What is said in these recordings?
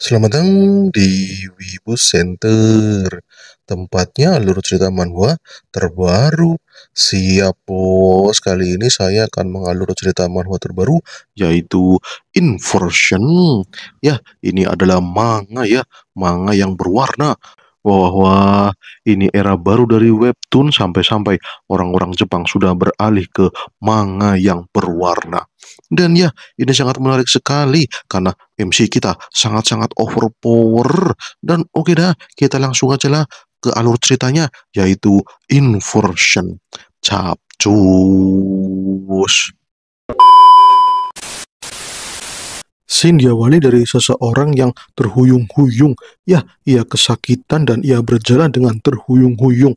Selamat datang di Wibu Center. Tempatnya alur cerita manhwa terbaru. Siap bos, kali ini saya akan mengalur cerita manhwa terbaru yaitu Inversion. Ya, ini adalah manga ya, manga yang berwarna. Wah, wah, ini era baru dari webtoon sampai-sampai orang-orang Jepang sudah beralih ke manga yang berwarna. Dan ya, ini sangat menarik sekali karena MC kita sangat-sangat overpower. Dan oke okay dah, kita langsung aja lah ke alur ceritanya, yaitu inversion. Capcus. Scene diawali dari seseorang yang terhuyung-huyung. Ya, ia kesakitan dan ia berjalan dengan terhuyung-huyung.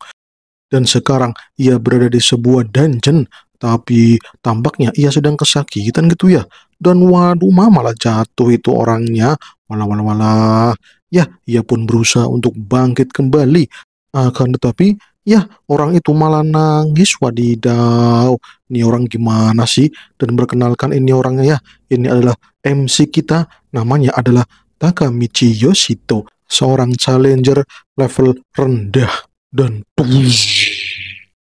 Dan sekarang ia berada di sebuah dungeon tapi tampaknya ia sedang kesakitan gitu ya. Dan waduh mama malah jatuh itu orangnya. Walah walah walah. Ya, ia pun berusaha untuk bangkit kembali. Akan tetapi, ya orang itu malah nangis. Wadidaw, ini orang gimana sih? Dan berkenalkan ini orangnya ya. Ini adalah MC kita. Namanya adalah Takamichi Yoshito. Seorang challenger level rendah. Dan tuh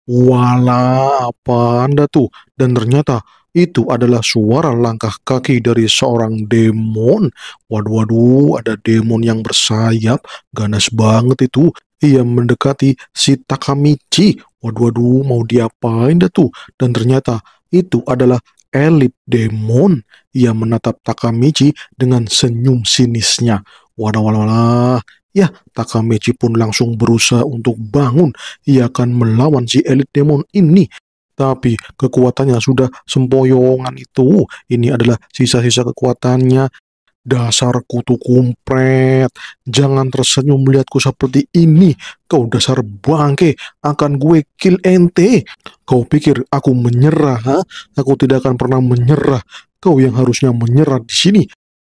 Wala, apa Anda tuh? Dan ternyata itu adalah suara langkah kaki dari seorang demon. Waduh, waduh, ada demon yang bersayap. Ganas banget itu. Ia mendekati si Takamichi. Waduh, waduh, mau diapain dah tuh? Dan ternyata itu adalah elip demon. Ia menatap Takamichi dengan senyum sinisnya. Waduh, waduh, waduh. Ya, Takamechi pun langsung berusaha untuk bangun. Ia akan melawan si elit demon ini. Tapi kekuatannya sudah sempoyongan itu. Ini adalah sisa-sisa kekuatannya. Dasar kutu kumpret, jangan tersenyum melihatku seperti ini. Kau dasar bangke, akan gue kill ente. Kau pikir aku menyerah, ha? Aku tidak akan pernah menyerah. Kau yang harusnya menyerah di sini.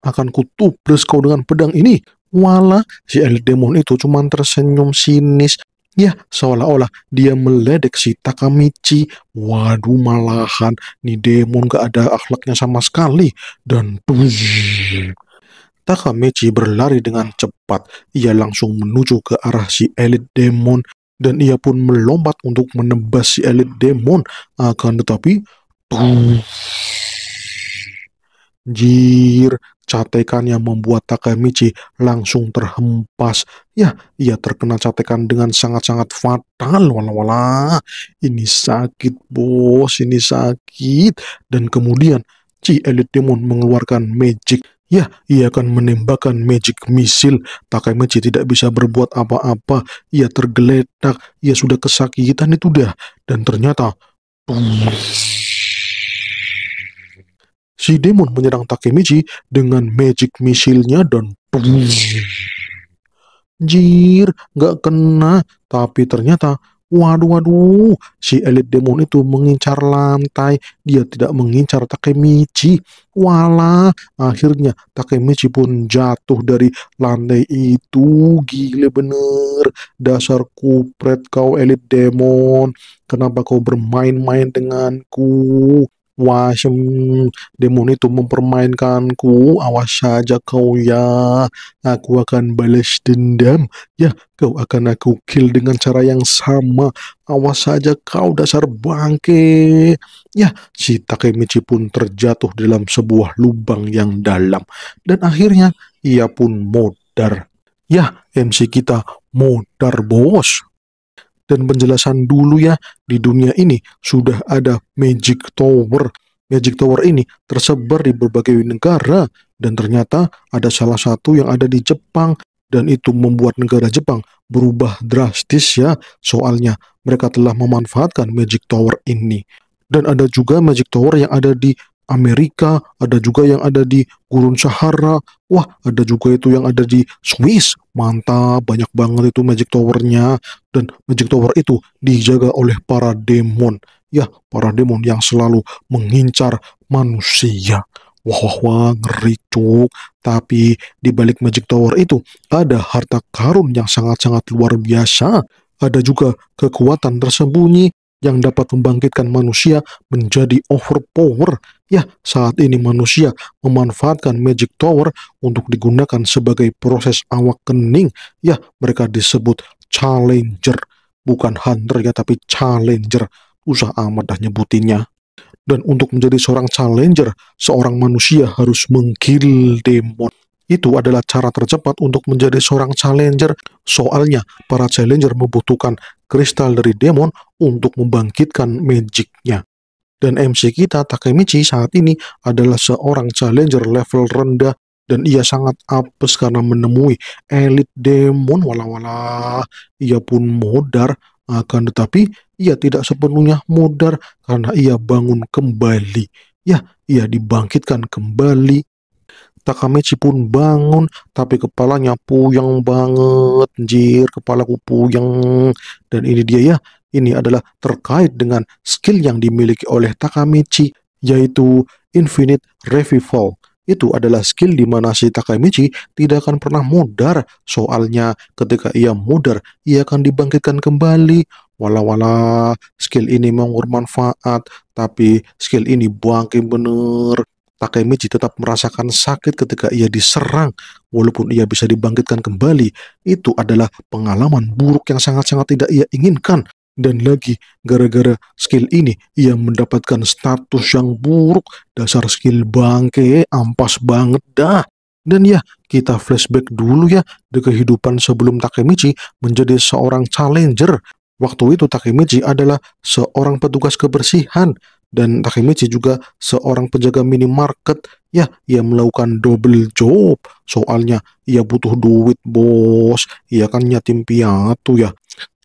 Akan kutuples kau dengan pedang ini walah si elit demon itu cuma tersenyum sinis. Ya, seolah-olah dia meledek si Takamichi. Waduh, malahan. Nih demon gak ada akhlaknya sama sekali. Dan tuh Takamichi berlari dengan cepat. Ia langsung menuju ke arah si elit demon. Dan ia pun melompat untuk menebas si elit demon. Akan tetapi... tuh Jir, catekan yang membuat Takemichi langsung terhempas. Ya, ia terkena catekan dengan sangat-sangat fatal. Wala-wala, ini sakit bos, ini sakit. Dan kemudian, Chi Elite Demon mengeluarkan magic. Ya, ia akan menembakkan magic misil. Takemichi tidak bisa berbuat apa-apa. Ia tergeletak. Ia sudah kesakitan itu dah. Dan ternyata... Pus si demon menyerang Takemichi dengan magic missile-nya dan Jir, nggak kena. Tapi ternyata, waduh, waduh, si elit demon itu mengincar lantai. Dia tidak mengincar Takemichi. Walah, akhirnya Takemichi pun jatuh dari lantai itu. Gile bener. Dasar kupret kau elit demon. Kenapa kau bermain-main denganku? sem demon itu mempermainkanku, awas saja kau ya. Aku akan balas dendam, ya kau akan aku kill dengan cara yang sama. Awas saja kau dasar bangke. Ya, si Takemichi pun terjatuh dalam sebuah lubang yang dalam. Dan akhirnya ia pun modar. Ya, MC kita modar bos dan penjelasan dulu ya, di dunia ini sudah ada Magic Tower. Magic Tower ini tersebar di berbagai negara dan ternyata ada salah satu yang ada di Jepang dan itu membuat negara Jepang berubah drastis ya soalnya mereka telah memanfaatkan Magic Tower ini dan ada juga Magic Tower yang ada di Amerika, ada juga yang ada di Gurun Sahara, wah ada juga itu yang ada di Swiss, mantap banyak banget itu Magic Towernya dan Magic Tower itu dijaga oleh para demon, ya para demon yang selalu mengincar manusia. Wah, wah, wah, ngeri cuk. Tapi di balik Magic Tower itu ada harta karun yang sangat-sangat luar biasa. Ada juga kekuatan tersembunyi yang dapat membangkitkan manusia menjadi overpower. Ya, saat ini manusia memanfaatkan Magic Tower untuk digunakan sebagai proses awak kening. Ya, mereka disebut Challenger. Bukan Hunter ya, tapi Challenger. Usah amat dah nyebutinnya. Dan untuk menjadi seorang Challenger, seorang manusia harus menggil demon. Itu adalah cara tercepat untuk menjadi seorang challenger. Soalnya, para challenger membutuhkan kristal dari demon untuk membangkitkan magicnya. Dan MC kita, Takemichi, saat ini adalah seorang challenger level rendah dan ia sangat apes karena menemui elit demon wala-wala. Ia pun modar, akan tetapi ia tidak sepenuhnya modar karena ia bangun kembali. Ya, ia dibangkitkan kembali Takamichi pun bangun, tapi kepalanya puyang banget, anjir, kepalaku puyang. Dan ini dia ya, ini adalah terkait dengan skill yang dimiliki oleh Takamichi, yaitu Infinite Revival. Itu adalah skill di mana si Takamichi tidak akan pernah mudar, soalnya ketika ia mudar, ia akan dibangkitkan kembali. Wala-wala, skill ini memang bermanfaat, tapi skill ini bangkit bener. Takemichi tetap merasakan sakit ketika ia diserang, walaupun ia bisa dibangkitkan kembali. Itu adalah pengalaman buruk yang sangat-sangat tidak ia inginkan. Dan lagi, gara-gara skill ini, ia mendapatkan status yang buruk. Dasar skill bangke, ampas banget dah. Dan ya, kita flashback dulu ya di kehidupan sebelum Takemichi menjadi seorang challenger. Waktu itu Takemichi adalah seorang petugas kebersihan dan Takemichi juga seorang penjaga minimarket ya ia melakukan double job soalnya ia butuh duit bos ia kan nyatim piatu ya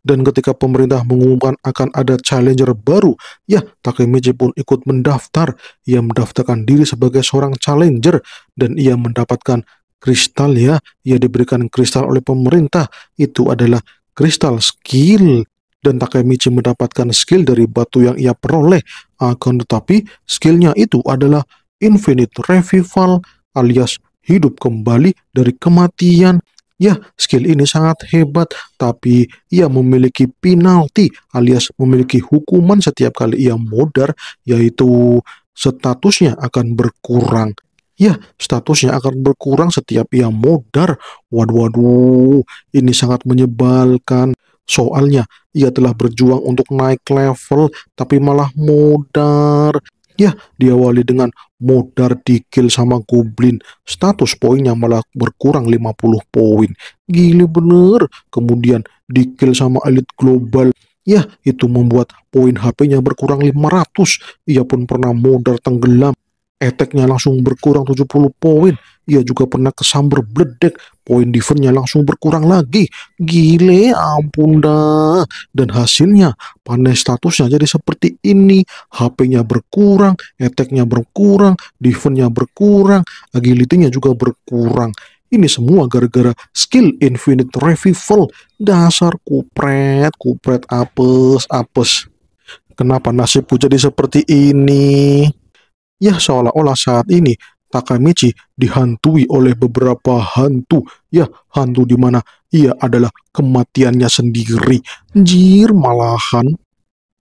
dan ketika pemerintah mengumumkan akan ada challenger baru ya Takemichi pun ikut mendaftar ia mendaftarkan diri sebagai seorang challenger dan ia mendapatkan kristal ya ia diberikan kristal oleh pemerintah itu adalah kristal skill dan Takemichi mendapatkan skill dari batu yang ia peroleh. Akan tetapi, skillnya itu adalah Infinite Revival alias hidup kembali dari kematian. Ya, skill ini sangat hebat, tapi ia memiliki penalti alias memiliki hukuman setiap kali ia modar, yaitu statusnya akan berkurang. Ya, statusnya akan berkurang setiap ia modar. Waduh, waduh, ini sangat menyebalkan. Soalnya ia telah berjuang untuk naik level tapi malah modar. Ya, diawali dengan modar kill sama goblin. Status poinnya malah berkurang 50 poin. Gila bener. Kemudian di kill sama elit global. Ya, itu membuat poin HP-nya berkurang 500. Ia pun pernah modar tenggelam. Eteknya langsung berkurang 70 poin. Ia juga pernah kesamber bledek, poin difernya langsung berkurang lagi. Gile, ampun dah. Dan hasilnya, pandai statusnya jadi seperti ini. HP-nya berkurang, attack berkurang, defense berkurang, agility-nya juga berkurang. Ini semua gara-gara skill infinite revival. Dasar kupret, kupret apes, apes. Kenapa nasibku jadi seperti ini? Ya seolah-olah saat ini Takamichi dihantui oleh beberapa hantu. Ya, hantu di mana ia adalah kematiannya sendiri. Jir malahan.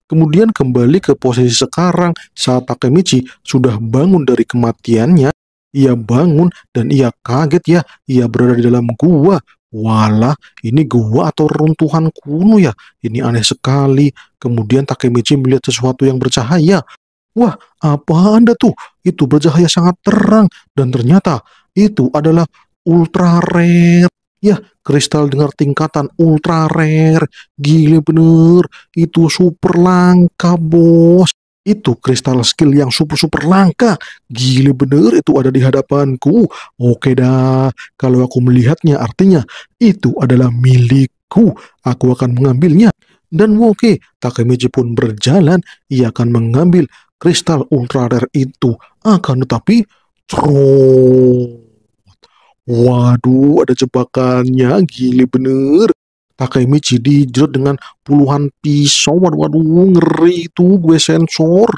Kemudian kembali ke posisi sekarang saat Takemichi sudah bangun dari kematiannya. Ia bangun dan ia kaget ya, ia berada di dalam gua. Walah, ini gua atau runtuhan kuno ya? Ini aneh sekali. Kemudian Takemichi melihat sesuatu yang bercahaya. Wah, apa Anda tuh? Itu bercahaya sangat terang dan ternyata itu adalah rare. Ya, kristal dengan tingkatan rare. Gila bener, itu super langka, Bos. Itu kristal skill yang super-super langka. Gile bener itu ada di hadapanku. Oke dah, kalau aku melihatnya artinya itu adalah milikku. Aku akan mengambilnya. Dan oke, Takemichi pun berjalan. Ia akan mengambil kristal ultra rare itu. Akan ah, tetapi, cerut. Waduh, ada jebakannya, gili bener. Takemichi dijerut dengan puluhan pisau, waduh, waduh, ngeri itu gue sensor.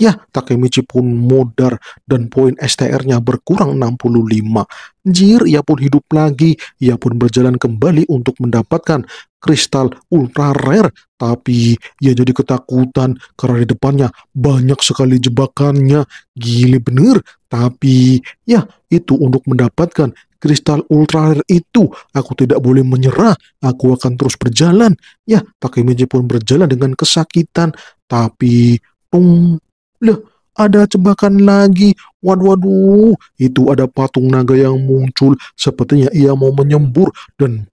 Ya, Takemichi pun modar dan poin STR-nya berkurang 65. Jir, ia pun hidup lagi, ia pun berjalan kembali untuk mendapatkan kristal ultra rare, tapi ia jadi ketakutan karena di depannya banyak sekali jebakannya. Gile bener, tapi ya itu untuk mendapatkan kristal ultra rare itu. Aku tidak boleh menyerah, aku akan terus berjalan. Ya, pakai meja pun berjalan dengan kesakitan, tapi tung, lah, ada jebakan lagi. Waduh, waduh, itu ada patung naga yang muncul. Sepertinya ia mau menyembur dan...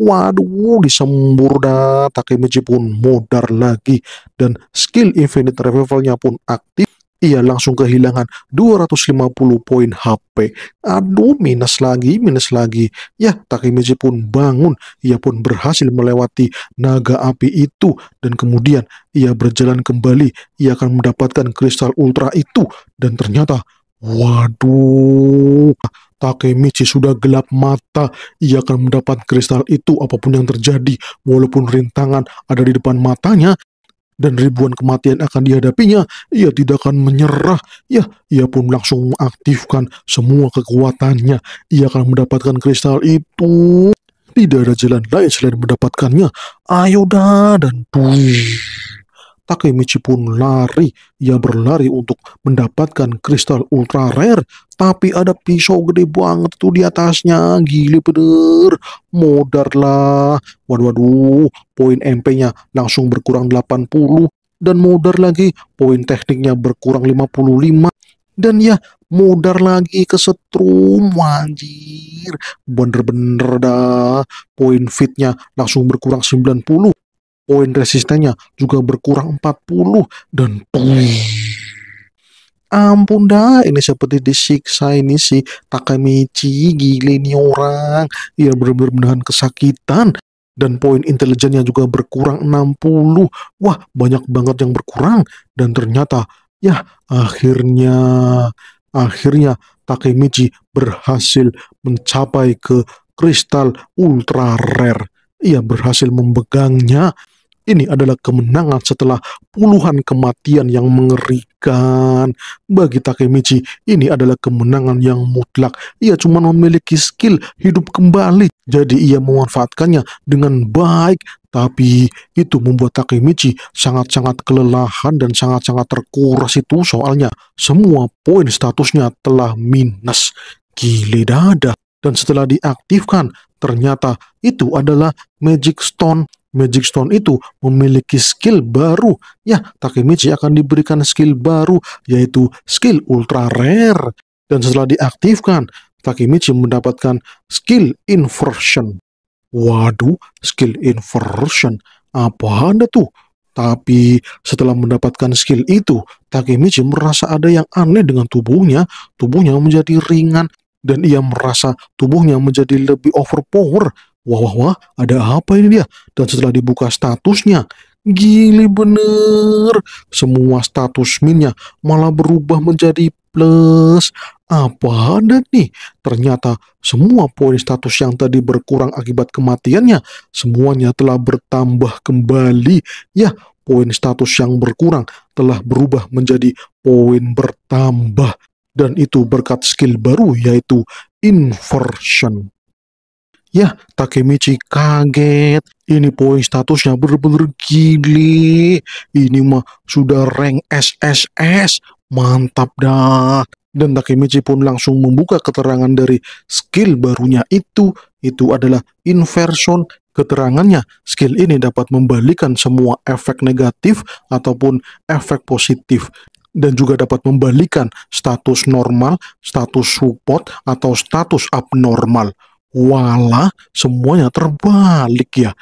Waduh, disembur dah. Takemichi pun modar lagi. Dan skill Infinite Revivalnya pun aktif. Ia langsung kehilangan 250 poin HP. Aduh, minus lagi, minus lagi. Ya, Takemichi pun bangun. Ia pun berhasil melewati naga api itu. Dan kemudian ia berjalan kembali. Ia akan mendapatkan kristal ultra itu. Dan ternyata, waduh, Takemichi sudah gelap mata. Ia akan mendapat kristal itu apapun yang terjadi. Walaupun rintangan ada di depan matanya dan ribuan kematian akan dihadapinya, ia tidak akan menyerah. Ya, ia pun langsung mengaktifkan semua kekuatannya. Ia akan mendapatkan kristal itu. Tidak ada jalan lain selain mendapatkannya. Ayo dah dan tuh. Takemichi pun lari. Ia berlari untuk mendapatkan kristal ultra rare. Tapi ada pisau gede banget tuh di atasnya. Gile bener. Modar lah. Waduh, waduh. Poin MP-nya langsung berkurang 80. Dan modar lagi. Poin tekniknya berkurang 55. Dan ya, modar lagi ke setrum anjir bener-bener dah poin fitnya langsung berkurang 90 poin resistennya juga berkurang 40 dan boom. Ampun dah, ini seperti disiksa ini si Takamichi, gile ini orang. Ia benar-benar menahan kesakitan dan poin intelijennya juga berkurang 60. Wah, banyak banget yang berkurang dan ternyata ya akhirnya akhirnya Takemichi berhasil mencapai ke kristal ultra rare ia berhasil memegangnya. Ini adalah kemenangan setelah puluhan kematian yang mengerikan. Bagi Takemichi, ini adalah kemenangan yang mutlak. Ia cuma memiliki skill hidup kembali, jadi ia memanfaatkannya dengan baik. Tapi itu membuat Takemichi sangat-sangat kelelahan dan sangat-sangat terkuras itu soalnya semua poin statusnya telah minus. Gile dada. Dan setelah diaktifkan, Ternyata itu adalah Magic Stone. Magic Stone itu memiliki skill baru. Ya, Takemichi akan diberikan skill baru, yaitu skill ultra rare. Dan setelah diaktifkan, Takemichi mendapatkan skill inversion. Waduh, skill inversion. Apa anda tuh? Tapi setelah mendapatkan skill itu, Takemichi merasa ada yang aneh dengan tubuhnya. Tubuhnya menjadi ringan, dan ia merasa tubuhnya menjadi lebih overpower. Wah, wah, wah, ada apa ini dia? Dan setelah dibuka statusnya, gili bener. Semua status minnya malah berubah menjadi plus. Apa ada nih? Ternyata semua poin status yang tadi berkurang akibat kematiannya, semuanya telah bertambah kembali. Ya, poin status yang berkurang telah berubah menjadi poin bertambah dan itu berkat skill baru yaitu inversion. Ya, Takemichi kaget. Ini poin statusnya bener-bener gili. Ini mah sudah rank SSS. Mantap dah. Dan Takemichi pun langsung membuka keterangan dari skill barunya itu. Itu adalah inversion. Keterangannya, skill ini dapat membalikan semua efek negatif ataupun efek positif dan juga dapat membalikan status normal, status support, atau status abnormal. Walah, semuanya terbalik ya.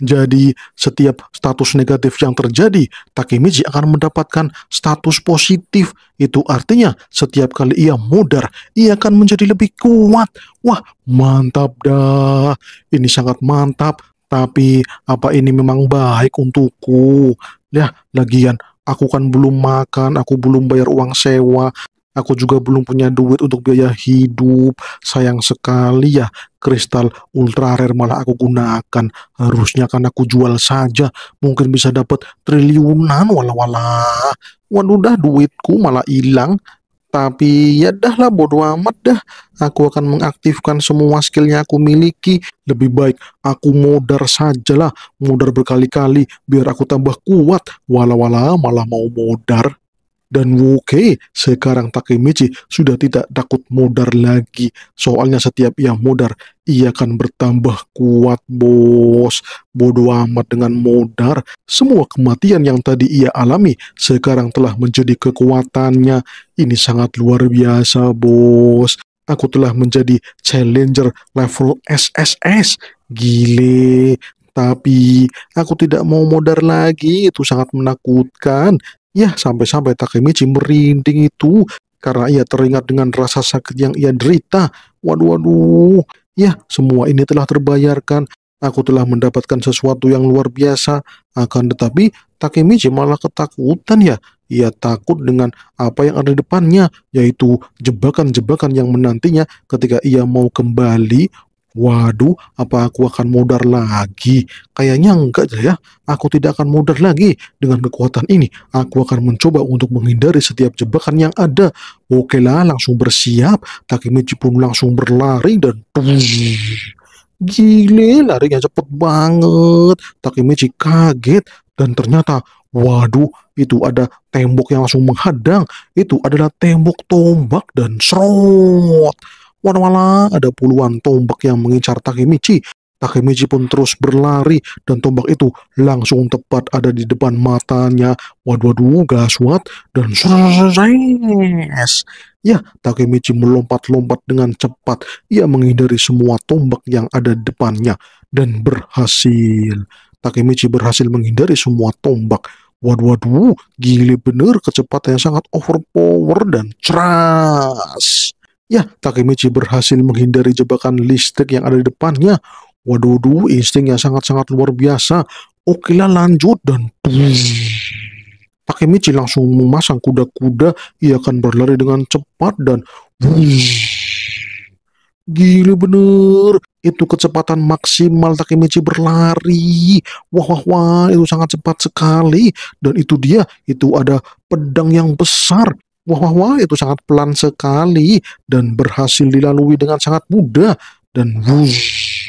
Jadi, setiap status negatif yang terjadi, Takemichi akan mendapatkan status positif. Itu artinya, setiap kali ia mudar, ia akan menjadi lebih kuat. Wah, mantap dah! Ini sangat mantap. Tapi, apa ini memang baik untukku? Ya, lagian aku kan belum makan, aku belum bayar uang sewa, aku juga belum punya duit untuk biaya hidup. Sayang sekali ya, kristal ultra rare malah aku gunakan. Harusnya kan aku jual saja, mungkin bisa dapat triliunan wala-wala. Waduh dah duitku malah hilang. Tapi ya dahlah lah bodo amat dah. Aku akan mengaktifkan semua skillnya aku miliki. Lebih baik aku modar sajalah. Modar berkali-kali biar aku tambah kuat. Wala-wala malah mau modar. Dan Woke sekarang Takemichi sudah tidak takut modar lagi. Soalnya setiap ia modar, ia akan bertambah kuat bos. Bodoh amat dengan modar. Semua kematian yang tadi ia alami sekarang telah menjadi kekuatannya. Ini sangat luar biasa bos. Aku telah menjadi challenger level SSS. Gile, tapi aku tidak mau modar lagi, itu sangat menakutkan. Ya, sampai-sampai Takemichi merinding itu karena ia teringat dengan rasa sakit yang ia derita. Waduh, waduh. Ya, semua ini telah terbayarkan. Aku telah mendapatkan sesuatu yang luar biasa. Akan tetapi, Takemichi malah ketakutan ya. Ia takut dengan apa yang ada di depannya, yaitu jebakan-jebakan yang menantinya ketika ia mau kembali Waduh, apa aku akan mudar lagi? Kayaknya enggak ya. Aku tidak akan mudar lagi. Dengan kekuatan ini, aku akan mencoba untuk menghindari setiap jebakan yang ada. Oke lah, langsung bersiap. Takemichi pun langsung berlari dan... Gile, larinya cepet banget. Takemichi kaget dan ternyata Waduh, itu ada tembok yang langsung menghadang. Itu adalah tembok tombak dan serot. Wanwala, ada puluhan tombak yang mengincar Takemichi. Takemichi pun terus berlari dan tombak itu langsung tepat ada di depan matanya. Waduh, waduh, gaswat dan sukses. Ya, Takemichi melompat-lompat dengan cepat. Ia menghindari semua tombak yang ada di depannya dan berhasil. Takemichi berhasil menghindari semua tombak. Waduh, waduh, gile bener kecepatan yang sangat overpower dan ceras. Ya, Takemichi berhasil menghindari jebakan listrik yang ada di depannya. Waduh, instingnya insting yang sangat-sangat luar biasa. Oke lah lanjut dan Takemichi langsung memasang kuda-kuda. Ia akan berlari dengan cepat dan Gila bener. Itu kecepatan maksimal Takemichi berlari. Wah, wah, wah. Itu sangat cepat sekali. Dan itu dia. Itu ada pedang yang besar. Wah, wah, wah, itu sangat pelan sekali dan berhasil dilalui dengan sangat mudah dan wush.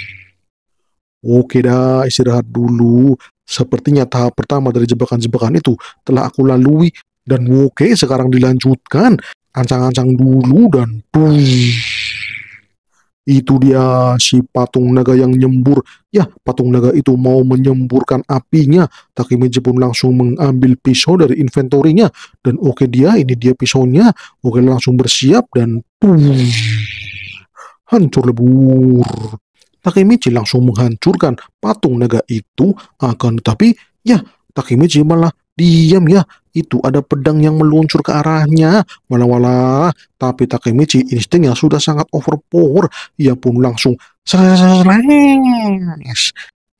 Oke dah, istirahat dulu. Sepertinya tahap pertama dari jebakan-jebakan itu telah aku lalui dan oke sekarang dilanjutkan. Ancang-ancang dulu dan wush. Itu dia si patung naga yang nyembur. Ya, patung naga itu mau menyemburkan apinya. Takemichi pun langsung mengambil pisau dari inventorinya. Dan oke okay dia, ini dia pisaunya. Oke okay, langsung bersiap dan tuh, hancur lebur. Takemichi langsung menghancurkan patung naga itu. Akan tetapi, ya Takemichi malah diam ya itu ada pedang yang meluncur ke arahnya. Walah, walah. tapi Takemichi instingnya sudah sangat overpower. Ia pun langsung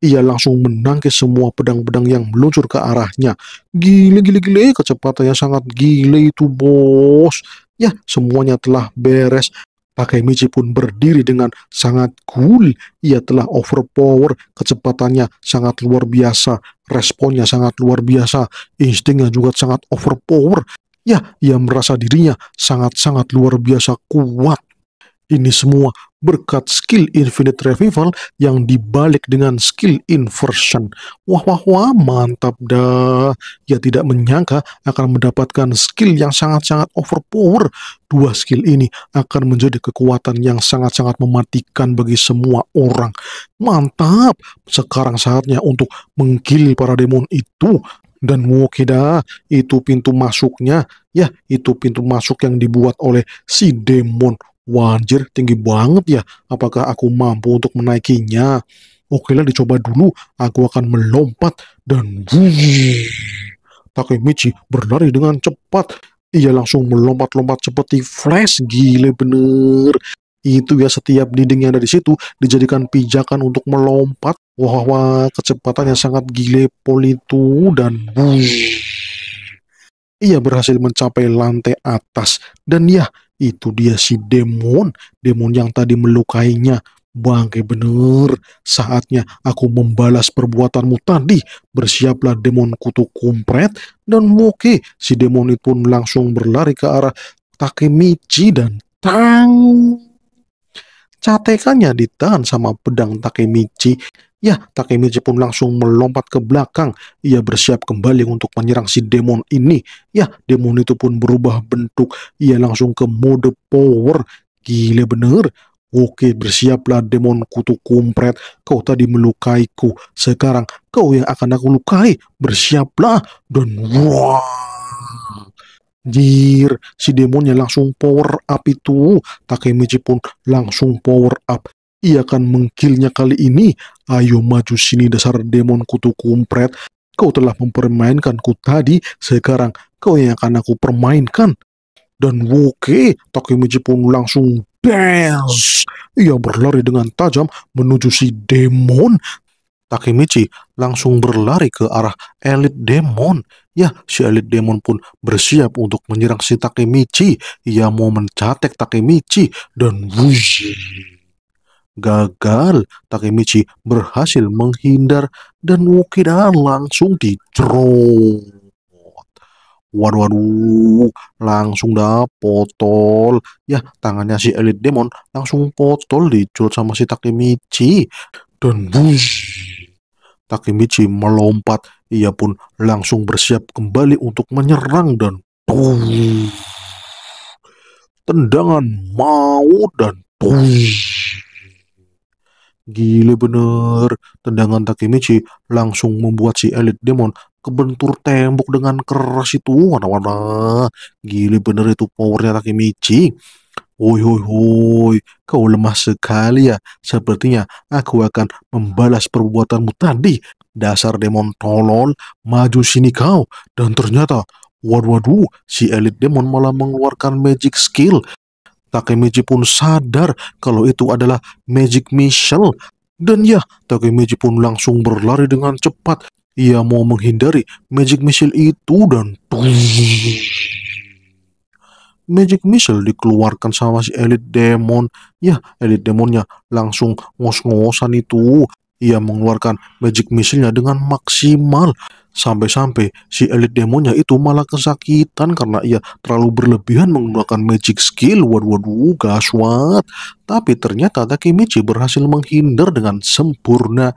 ia langsung menangkis semua pedang-pedang yang meluncur ke arahnya. Gile, gile, gile, kecepatannya sangat gile itu, bos. Ya, semuanya telah beres. Pakai Michi pun berdiri dengan sangat cool. Ia telah overpower, kecepatannya sangat luar biasa, responnya sangat luar biasa, instingnya juga sangat overpower. Ya, ia merasa dirinya sangat-sangat luar biasa kuat. Ini semua berkat skill Infinite Revival yang dibalik dengan skill Inversion. Wah, wah, wah, mantap dah. Ya tidak menyangka akan mendapatkan skill yang sangat-sangat overpower. Dua skill ini akan menjadi kekuatan yang sangat-sangat mematikan bagi semua orang. Mantap. Sekarang saatnya untuk menggil para demon itu dan Wokida itu pintu masuknya ya itu pintu masuk yang dibuat oleh si demon Wajir tinggi banget ya, apakah aku mampu untuk menaikinya? Oke lah dicoba dulu, aku akan melompat dan Takemichi berlari dengan cepat. Ia langsung melompat-lompat seperti flash, gile bener. Itu ya setiap dinding yang ada di situ dijadikan pijakan untuk melompat. Wah, wah, wah kecepatan yang sangat gile polito itu dan wuh ia berhasil mencapai lantai atas. Dan ya, itu dia si demon. Demon yang tadi melukainya. Bangke bener, saatnya aku membalas perbuatanmu tadi. Bersiaplah demon kutu kumpret. Dan Moke, si demon itu pun langsung berlari ke arah Takemichi dan Tang. Catekannya ditahan sama pedang Takemichi. Ya, Takemichi pun langsung melompat ke belakang. Ia bersiap kembali untuk menyerang si demon ini. Ya, demon itu pun berubah bentuk. Ia langsung ke mode power. Gila bener. Oke, bersiaplah demon kutu kumpret. Kau tadi melukaiku. Sekarang kau yang akan aku lukai. Bersiaplah. Dan wah. Jir, si demonnya langsung power up itu. Takemichi pun langsung power up. Ia akan mengkilnya kali ini. Ayo maju sini dasar demon kutu kumpret. Kau telah mempermainkanku tadi, sekarang kau yang akan aku permainkan. Dan Woke, Takemichi pun langsung dance. Ia berlari dengan tajam menuju si demon. Takemichi langsung berlari ke arah elit demon. Ya, si elit demon pun bersiap untuk menyerang si Takemichi. Ia mau mencatek Takemichi dan wuzi. Gagal, Takemichi berhasil menghindar dan Wukida langsung dijerot. Waduh, waduh, langsung dah potol. Ya, tangannya si elit demon langsung potol dicul sama si Takemichi. Dan bush. Takemichi melompat, ia pun langsung bersiap kembali untuk menyerang dan tuh, tendangan mau dan tuh. Gile bener, tendangan Takemichi langsung membuat si elit demon kebentur tembok dengan keras itu. warna-warna gile bener itu powernya Takemichi. Woi woi woi, kau lemah sekali ya. Sepertinya aku akan membalas perbuatanmu tadi. Dasar demon tolol, maju sini kau. Dan ternyata, waduh waduh, si elit demon malah mengeluarkan magic skill. Takemichi pun sadar kalau itu adalah magic missile. Dan ya, Takemichi pun langsung berlari dengan cepat. Ia mau menghindari magic missile itu dan magic missile dikeluarkan sama si elite demon. Ya, elit demonnya langsung ngos-ngosan itu. Ia mengeluarkan magic missile-nya dengan maksimal. Sampai-sampai si elit demonnya itu malah kesakitan karena ia terlalu berlebihan menggunakan magic skill. Waduh, waduh, gaswat. Tapi ternyata Takemichi berhasil menghindar dengan sempurna.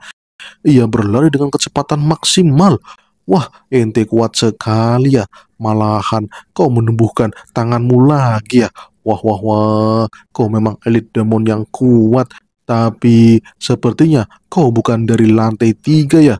Ia berlari dengan kecepatan maksimal Wah, ente kuat sekali ya. Malahan kau menumbuhkan tanganmu lagi ya. Wah, wah, wah. Kau memang elit demon yang kuat. Tapi sepertinya kau bukan dari lantai tiga ya.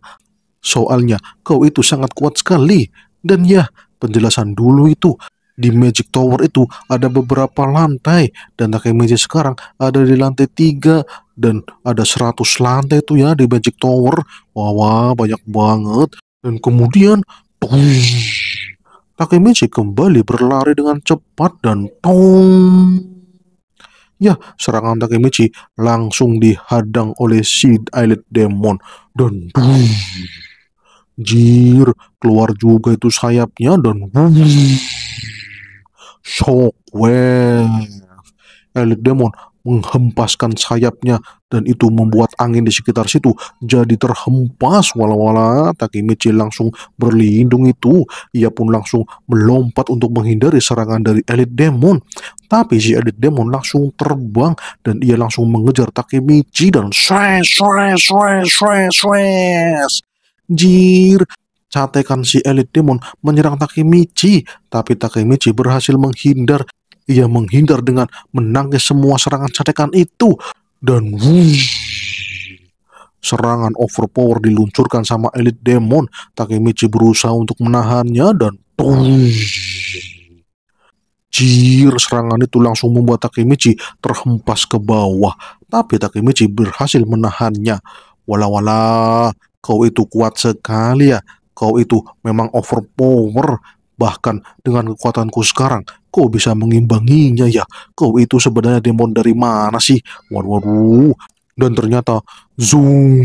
Soalnya kau itu sangat kuat sekali. Dan ya, penjelasan dulu itu. Di Magic Tower itu ada beberapa lantai dan Take Magic sekarang ada di lantai tiga dan ada seratus lantai tuh ya di Magic Tower. Wah, wah banyak banget. Dan kemudian Takemichi kembali berlari dengan cepat dan tong. Ya, serangan Takemichi langsung dihadang oleh Seed Eyelid Demon dan Jir, keluar juga itu sayapnya dan Shockwave. Elite Demon menghempaskan sayapnya dan itu membuat angin di sekitar situ jadi terhempas wala-wala Takemichi langsung berlindung itu ia pun langsung melompat untuk menghindari serangan dari elit demon tapi si elit demon langsung terbang dan ia langsung mengejar Takemichi dan swes swes swes swes swes jir catekan si elit demon menyerang Takemichi tapi Takemichi berhasil menghindar ia menghindar dengan menangis semua serangan catekan itu dan wush, serangan overpower diluncurkan sama elit demon. Takemichi berusaha untuk menahannya dan Jir serangan itu langsung membuat Takemichi terhempas ke bawah. Tapi Takemichi berhasil menahannya. Wala-wala, kau itu kuat sekali ya. Kau itu memang overpower. Bahkan dengan kekuatanku sekarang, Kau bisa mengimbanginya ya? Kau itu sebenarnya demon dari mana sih? Waduh, waduh. Dan ternyata zoom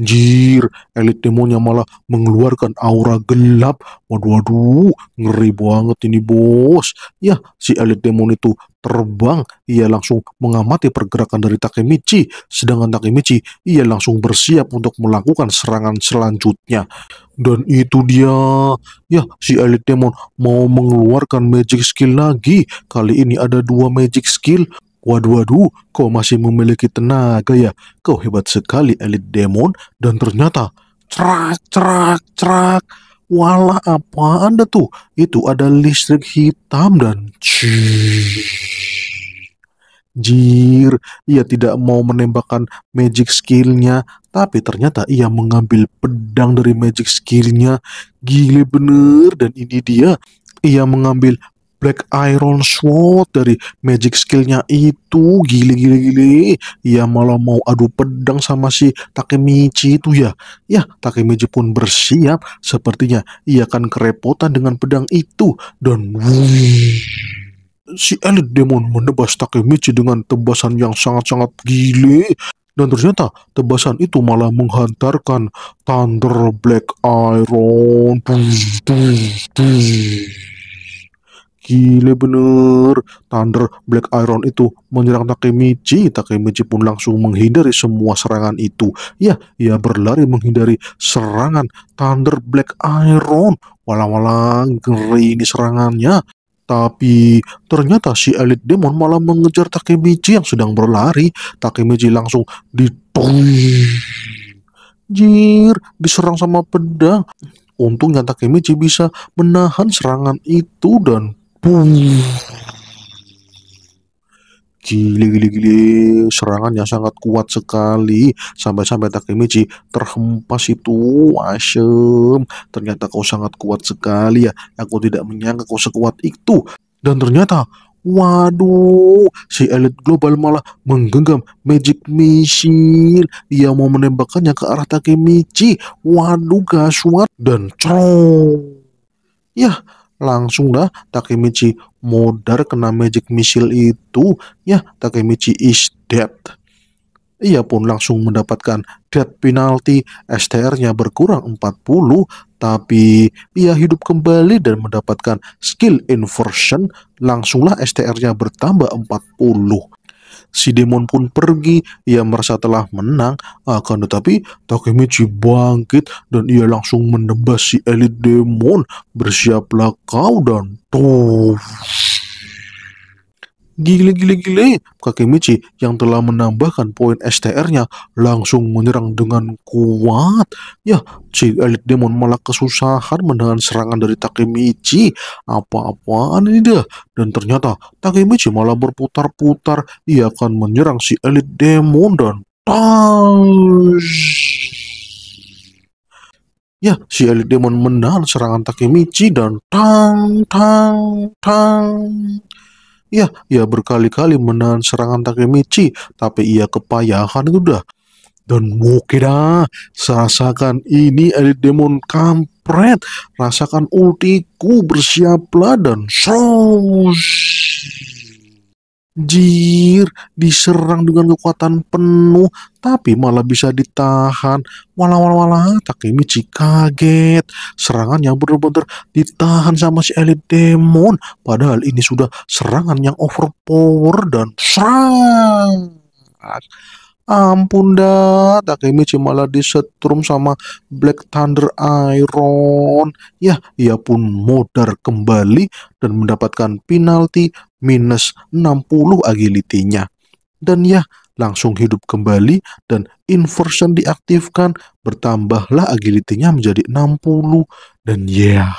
Jir, elit demonya malah mengeluarkan aura gelap. Waduh, waduh, ngeri banget ini bos. Ya, si elit demon itu terbang. Ia langsung mengamati pergerakan dari Takemichi. Sedangkan Takemichi, ia langsung bersiap untuk melakukan serangan selanjutnya. Dan itu dia. Ya, si elit demon mau mengeluarkan magic skill lagi. Kali ini ada dua magic skill. Waduh, waduh, kau masih memiliki tenaga ya? Kau hebat sekali, elit demon. Dan ternyata, cerak, cerak, cerak. Walah apa anda tuh? Itu ada listrik hitam dan Jir, ia tidak mau menembakkan magic skillnya, tapi ternyata ia mengambil pedang dari magic skillnya. Gile bener, dan ini dia. Ia mengambil Black Iron Sword dari magic skillnya itu gile gile gile ya malah mau adu pedang sama si Takemichi itu ya ya Takemichi pun bersiap sepertinya ia akan kerepotan dengan pedang itu dan si elit demon menebas Takemichi dengan tebasan yang sangat-sangat gile. Dan ternyata tebasan itu malah menghantarkan Thunder Black Iron. Tuh, tuh, tuh. Gile bener, Thunder Black Iron itu menyerang Takemichi. Takemichi pun langsung menghindari semua serangan itu. Ya, ia berlari menghindari serangan Thunder Black Iron. Walang-walang ngeri ini serangannya. Tapi ternyata si elit demon malah mengejar Takemichi yang sedang berlari. Takemichi langsung didung. Jir, diserang sama pedang. Untungnya Takemichi bisa menahan serangan itu dan Boom. Gile, gile, gile. Serangan yang sangat kuat sekali. Sampai-sampai Takemichi terhempas itu. Asem. Ternyata kau sangat kuat sekali ya. Aku tidak menyangka kau sekuat itu. Dan ternyata Waduh, si elit global malah menggenggam magic missile. Ia mau menembakkannya ke arah Takemichi. Waduh, gaswat dan cong. Yah, langsung dah Takemichi modar kena magic missile itu ya Takemichi is dead ia pun langsung mendapatkan death penalty STR-nya berkurang 40 tapi ia hidup kembali dan mendapatkan skill inversion langsunglah STR-nya bertambah 40 Si demon pun pergi, ia merasa telah menang, akan tetapi Takemichi bangkit dan ia langsung menebas si elit demon. Bersiaplah kau dan tuh. Gile-gile-gile, kakek Michi yang telah menambahkan poin STR-nya langsung menyerang dengan kuat. Ya, si elit demon malah kesusahan menahan serangan dari Takemichi. Apa-apaan ini dia? Dan ternyata Takemichi malah berputar-putar. Ia akan menyerang si elit demon dan Tash! Ya, si elit demon menahan serangan Takemichi dan tang tang tang. Ya, ia berkali-kali menahan serangan Takemichi, tapi ia kepayahan udah. Dan mukira ah, rasakan ini elit demon kampret, rasakan ultiku bersiaplah dan shush. Jir, diserang dengan kekuatan penuh, tapi malah bisa ditahan. walau walah walah, Takemichi kaget. Serangan yang benar-benar ditahan sama si elit demon. Padahal ini sudah serangan yang overpower dan serang. Ampun dah, Takemichi malah disetrum sama Black Thunder Iron. Ya, ia pun modar kembali dan mendapatkan penalti minus 60 agility-nya. Dan ya, langsung hidup kembali dan inversion diaktifkan, bertambahlah agility-nya menjadi 60 dan ya, yeah,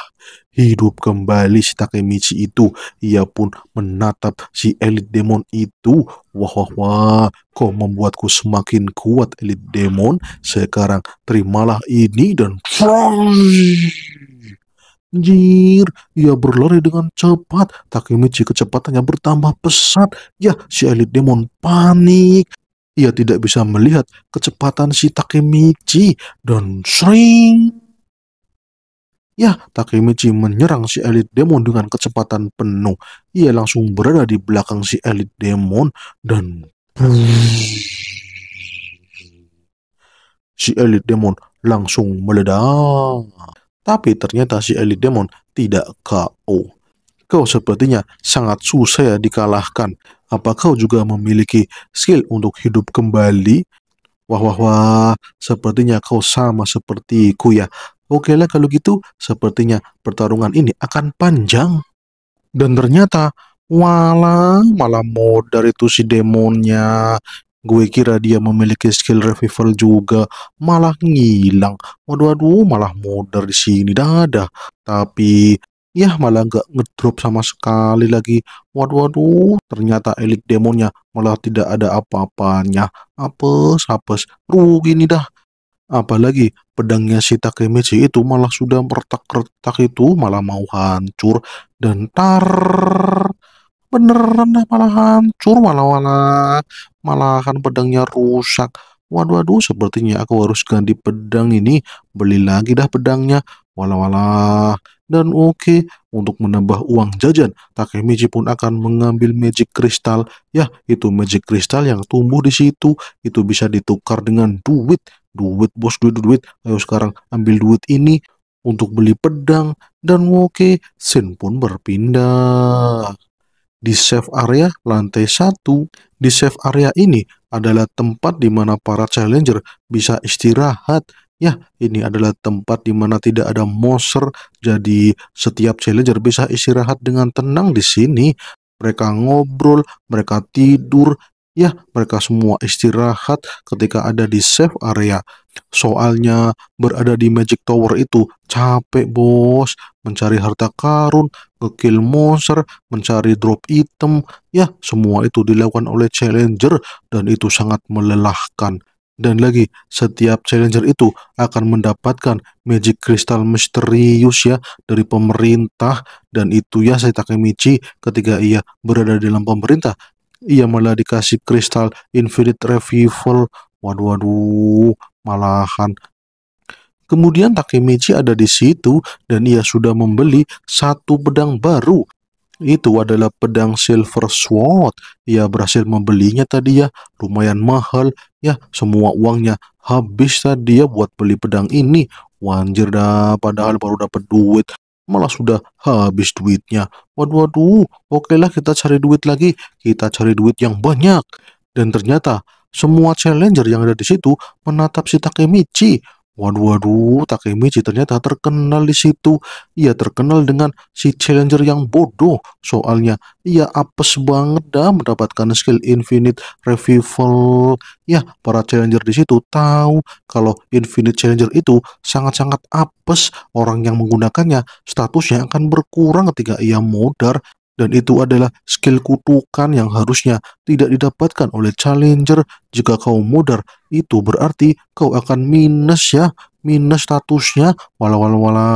hidup kembali si Takemichi itu. Ia pun menatap si elit demon itu. Wah wah wah, kau membuatku semakin kuat elit demon. Sekarang terimalah ini dan Anjir, ia berlari dengan cepat. Takemichi kecepatannya bertambah pesat. Ya, si elit demon panik. Ia tidak bisa melihat kecepatan si Takemichi dan sering. Ya, Takemichi menyerang si elit demon dengan kecepatan penuh. Ia langsung berada di belakang si elit demon dan si elit demon langsung meledak. Tapi ternyata si Elite demon tidak KO. Kau sepertinya sangat susah ya dikalahkan. Apa kau juga memiliki skill untuk hidup kembali? Wah wah wah, sepertinya kau sama sepertiku ya. Oke lah kalau gitu, sepertinya pertarungan ini akan panjang. Dan ternyata wala malah dari itu si demonnya. Gue kira dia memiliki skill revival juga, malah ngilang. Waduh-waduh, malah modar di sini dah dadah. Tapi ya malah gak ngedrop sama sekali lagi. Waduh-waduh, ternyata elit demonnya malah tidak ada apa-apanya. Apes-apes, rugi nih dah. Apalagi pedangnya si Takemichi itu malah sudah meretak retak itu malah mau hancur dan tar beneran dah malah hancur malah malah malahan pedangnya rusak. Waduh, waduh, sepertinya aku harus ganti pedang ini. Beli lagi dah pedangnya. Walah, walah. Dan oke, okay, untuk menambah uang jajan, Takemichi pun akan mengambil magic kristal. Ya, itu magic kristal yang tumbuh di situ. Itu bisa ditukar dengan duit. Duit, bos, duit, duit. Ayo sekarang ambil duit ini untuk beli pedang. Dan oke, okay, Sin pun berpindah di safe area lantai 1. Di safe area ini adalah tempat di mana para challenger bisa istirahat. Ya, ini adalah tempat di mana tidak ada monster, jadi setiap challenger bisa istirahat dengan tenang di sini. Mereka ngobrol, mereka tidur, ya mereka semua istirahat ketika ada di safe area. Soalnya berada di Magic Tower itu capek bos, mencari harta karun, ngekill monster, mencari drop item, ya semua itu dilakukan oleh challenger dan itu sangat melelahkan. Dan lagi, setiap challenger itu akan mendapatkan magic crystal misterius ya dari pemerintah dan itu ya saya Takemichi ketika ia berada dalam pemerintah ia malah dikasih kristal infinite revival waduh waduh malahan. Kemudian Takemichi ada di situ dan ia sudah membeli satu pedang baru. Itu adalah pedang Silver Sword. Ia berhasil membelinya tadi ya, lumayan mahal ya, semua uangnya habis tadi ya buat beli pedang ini. Wanjir dah, padahal baru dapat duit malah sudah habis duitnya. Waduh, waduh, okelah kita cari duit lagi, kita cari duit yang banyak. Dan ternyata semua challenger yang ada di situ menatap si Takemichi. Waduh, waduh, Takemichi ternyata terkenal di situ. Ia terkenal dengan si challenger yang bodoh. Soalnya ia apes banget dah mendapatkan skill infinite revival. Ya, para challenger di situ tahu kalau infinite challenger itu sangat-sangat apes. Orang yang menggunakannya statusnya akan berkurang ketika ia modar dan itu adalah skill kutukan yang harusnya tidak didapatkan oleh challenger. Jika kau modar itu berarti kau akan minus ya, minus statusnya, wala wala wala.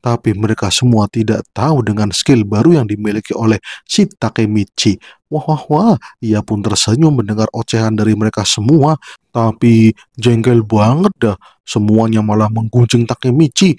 Tapi mereka semua tidak tahu dengan skill baru yang dimiliki oleh si Takemichi. Wah wah wah, ia pun tersenyum mendengar ocehan dari mereka semua. Tapi jengkel banget dah, semuanya malah menggunjing Takemichi.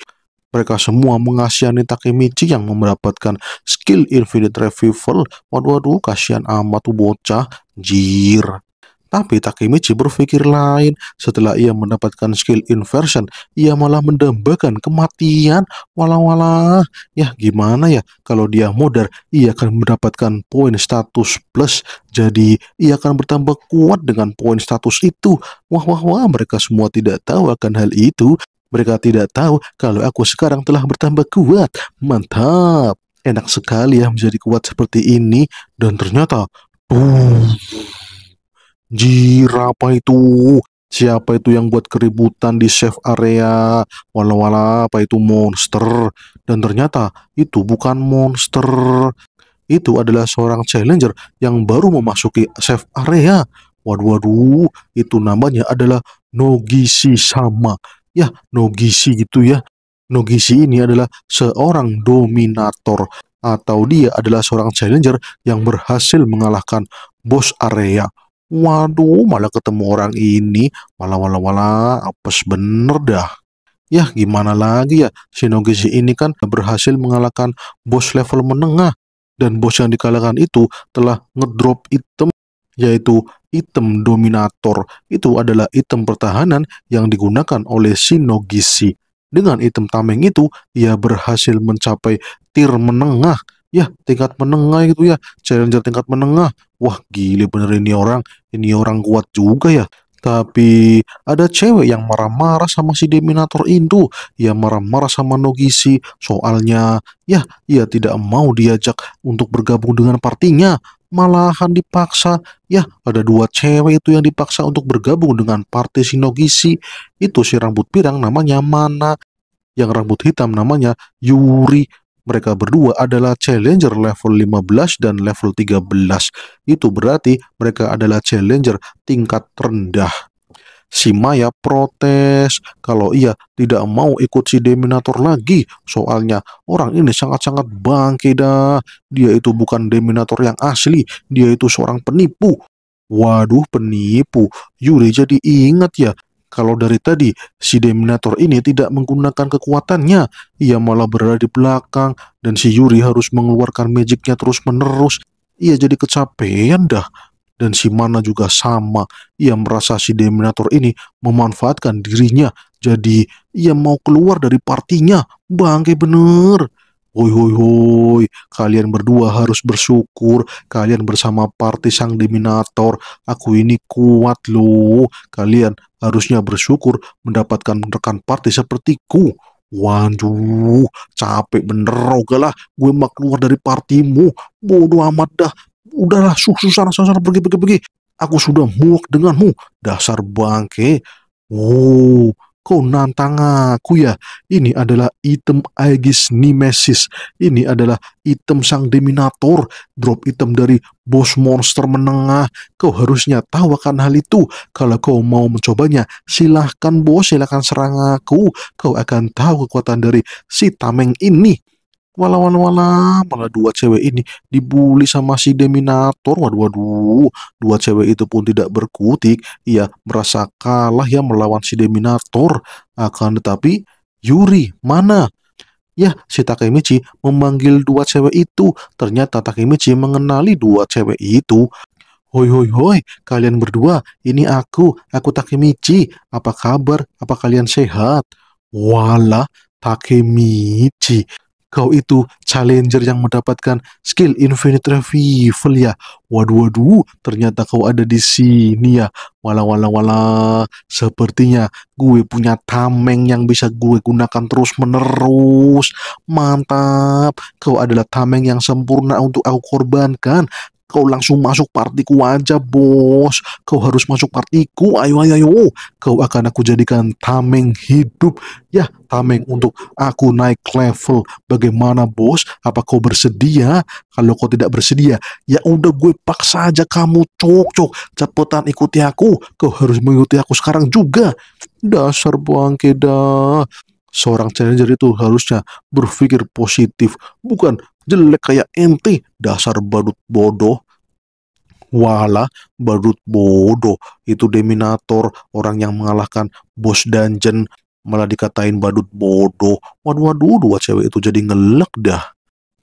Mereka semua mengasihani Takemichi yang mendapatkan skill Infinite Revival. Waduh, waduh, kasihan amat tuh bocah. Jir. Tapi Takemichi berpikir lain. Setelah ia mendapatkan skill inversion, ia malah mendambakan kematian. walau walah Ya gimana ya, kalau dia modern, ia akan mendapatkan poin status plus. Jadi ia akan bertambah kuat dengan poin status itu. Wah-wah-wah, mereka semua tidak tahu akan hal itu. Mereka tidak tahu kalau aku sekarang telah bertambah kuat. Mantap. Enak sekali ya menjadi kuat seperti ini. Dan ternyata, boom, jir apa itu? Siapa itu yang buat keributan di safe area? walau wala apa itu monster? Dan ternyata itu bukan monster. Itu adalah seorang challenger yang baru memasuki safe area. Waduh, waduh, itu namanya adalah Nogishi Sama. Ya, Nogishi gitu ya. Nogishi ini adalah seorang dominator atau dia adalah seorang challenger yang berhasil mengalahkan bos area. Waduh, malah ketemu orang ini, malah malah malah apes bener dah. Ya, gimana lagi ya, Si Nogishi ini kan berhasil mengalahkan bos level menengah dan bos yang dikalahkan itu telah ngedrop item yaitu item dominator. Itu adalah item pertahanan yang digunakan oleh Shinogishi. Dengan item tameng itu, ia berhasil mencapai tier menengah. Ya, tingkat menengah itu ya, challenger tingkat menengah. Wah, gile bener ini orang. Ini orang kuat juga ya. Tapi ada cewek yang marah-marah sama si Dominator itu. Ia marah-marah sama Nogisi. Soalnya, ya, ia tidak mau diajak untuk bergabung dengan partinya malahan dipaksa. Ya, ada dua cewek itu yang dipaksa untuk bergabung dengan partai Sinogisi. Itu si rambut pirang namanya Mana, yang rambut hitam namanya Yuri. Mereka berdua adalah challenger level 15 dan level 13. Itu berarti mereka adalah challenger tingkat rendah. Si Maya protes kalau ia tidak mau ikut si Deminator lagi. Soalnya orang ini sangat-sangat bangke dah. Dia itu bukan Deminator yang asli. Dia itu seorang penipu. Waduh penipu. Yuri jadi ingat ya kalau dari tadi si Deminator ini tidak menggunakan kekuatannya, ia malah berada di belakang dan si Yuri harus mengeluarkan magicnya terus-menerus. Ia jadi kecapean dah dan si Mana juga sama. Ia merasa si Dominator ini memanfaatkan dirinya, jadi ia mau keluar dari partinya. Bangke bener. Hoi hoi hoi, kalian berdua harus bersyukur, kalian bersama party sang Dominator, aku ini kuat loh, kalian harusnya bersyukur mendapatkan rekan party sepertiku. Waduh, capek bener ogalah, gue mau keluar dari partimu, bodoh amat dah, udahlah sukses sana sana pergi pergi pergi aku sudah muak denganmu dasar bangke wow oh, kau nantang aku ya ini adalah item Aegis Nemesis ini adalah item sang Deminator drop item dari bos monster menengah kau harusnya tahu akan hal itu kalau kau mau mencobanya silahkan bos silahkan serang aku kau akan tahu kekuatan dari si tameng ini walawan wala malah dua cewek ini dibully sama si Deminator waduh waduh dua cewek itu pun tidak berkutik ia merasa kalah ya melawan si Deminator akan tetapi Yuri mana Ya, si Takemichi memanggil dua cewek itu. Ternyata Takemichi mengenali dua cewek itu. Hoi hoi hoi, kalian berdua, ini aku, aku Takemichi. Apa kabar? Apa kalian sehat? Walah, Takemichi kau itu challenger yang mendapatkan skill infinite revival ya. Waduh, waduh, ternyata kau ada di sini ya. Wala, wala, wala. Sepertinya gue punya tameng yang bisa gue gunakan terus menerus. Mantap, kau adalah tameng yang sempurna untuk aku korbankan Kau langsung masuk partiku aja, bos. Kau harus masuk partiku. Ayo, ayo, ayo. Kau akan aku jadikan tameng hidup. Ya, tameng untuk aku naik level. Bagaimana, bos? Apa kau bersedia? Kalau kau tidak bersedia, ya udah gue paksa aja kamu cok-cok. Cepetan ikuti aku. Kau harus mengikuti aku sekarang juga. Dasar bangke dah. Seorang challenger itu harusnya berpikir positif, bukan jelek kayak ente dasar badut bodoh wala badut bodoh itu deminator orang yang mengalahkan bos dungeon malah dikatain badut bodoh waduh waduh dua cewek itu jadi ngelek dah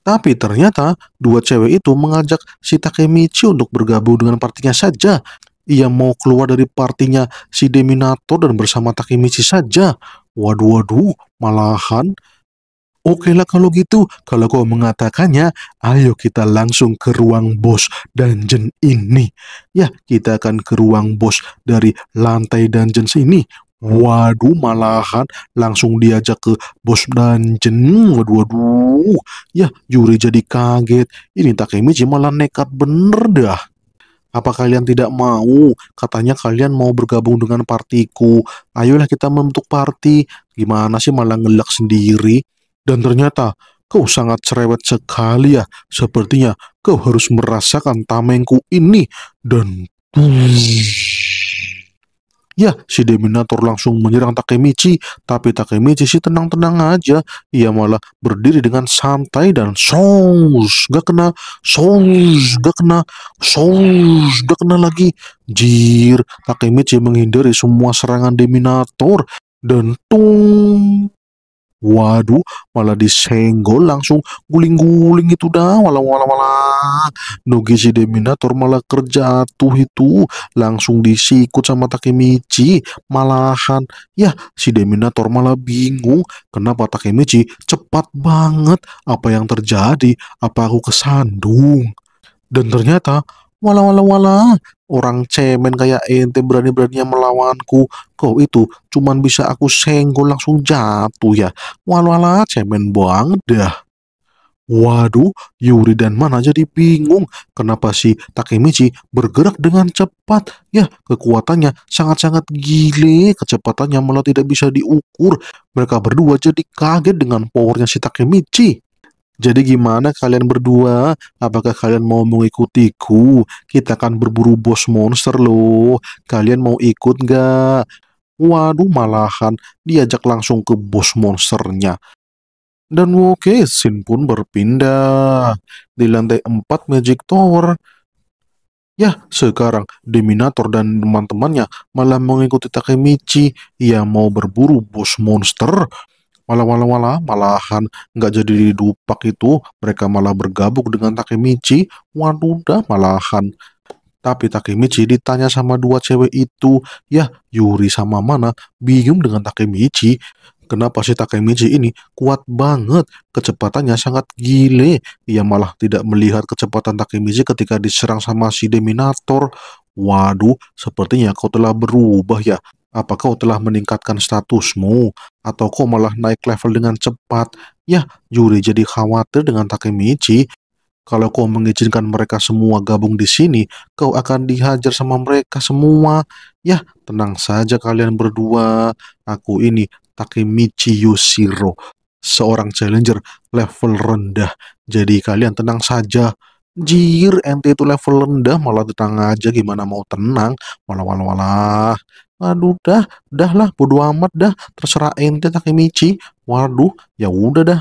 tapi ternyata dua cewek itu mengajak si Takemichi untuk bergabung dengan partinya saja. Ia mau keluar dari partinya si Deminator dan bersama Takemichi saja. Waduh waduh, malahan Oke lah kalau gitu, kalau kau mengatakannya, ayo kita langsung ke ruang bos dungeon ini. Ya, kita akan ke ruang bos dari lantai dungeon sini. Waduh, malahan langsung diajak ke bos dungeon. Waduh, waduh. Ya, juri jadi kaget. Ini Takemichi malah nekat bener dah. Apa kalian tidak mau? Katanya kalian mau bergabung dengan partiku. Ayolah kita membentuk party. Gimana sih malah ngelak sendiri? Dan ternyata kau sangat cerewet sekali ya. Sepertinya kau harus merasakan tamengku ini dan Ya, si Deminator langsung menyerang Takemichi, tapi Takemichi sih tenang-tenang aja. Ia malah berdiri dengan santai dan songs, gak kena, songs, gak kena, songs, gak kena lagi. Jir, Takemichi menghindari semua serangan Deminator dan tung Waduh, malah disenggol langsung guling-guling itu dah. Walau walau walau. Nogi si Deminator malah kerja tuh itu langsung disikut sama Takemichi. Malahan ya si Deminator malah bingung kenapa Takemichi cepat banget apa yang terjadi? Apa aku kesandung? Dan ternyata Wala wala wala, orang cemen kayak ente berani-beraninya melawanku. Kau itu cuman bisa aku senggol langsung jatuh ya. Wala wala cemen banget dah. Waduh, Yuri dan Mana jadi bingung kenapa si Takemichi bergerak dengan cepat. Ya, kekuatannya sangat-sangat gile, kecepatannya malah tidak bisa diukur. Mereka berdua jadi kaget dengan powernya si Takemichi. Jadi gimana kalian berdua? Apakah kalian mau mengikutiku? Kita akan berburu bos monster loh. Kalian mau ikut gak? Waduh malahan diajak langsung ke bos monsternya. Dan oke, Sin pun berpindah di lantai 4 Magic Tower. Ya, sekarang Deminator dan teman-temannya malah mengikuti Takemichi yang mau berburu bos monster malah malah malah malahan nggak jadi dupak itu mereka malah bergabung dengan Takemichi waduh dah malahan tapi Takemichi ditanya sama dua cewek itu ya Yuri sama mana bingung dengan Takemichi Kenapa si Takemichi ini kuat banget, kecepatannya sangat gile. Ia malah tidak melihat kecepatan Takemichi ketika diserang sama si Deminator. Waduh, sepertinya kau telah berubah ya. Apa kau telah meningkatkan statusmu? Atau kau malah naik level dengan cepat? Yah, Yuri jadi khawatir dengan Takemichi. Kalau kau mengizinkan mereka semua gabung di sini, kau akan dihajar sama mereka semua. Yah, tenang saja kalian berdua. Aku ini Takemichi Yoshiro, seorang challenger level rendah. Jadi kalian tenang saja. Jir, ente itu level rendah malah tenang aja gimana mau tenang. Walah walah walah. Waduh, dah, dah lah bodo amat dah, terserah ente Takemichi. Waduh, ya udah dah.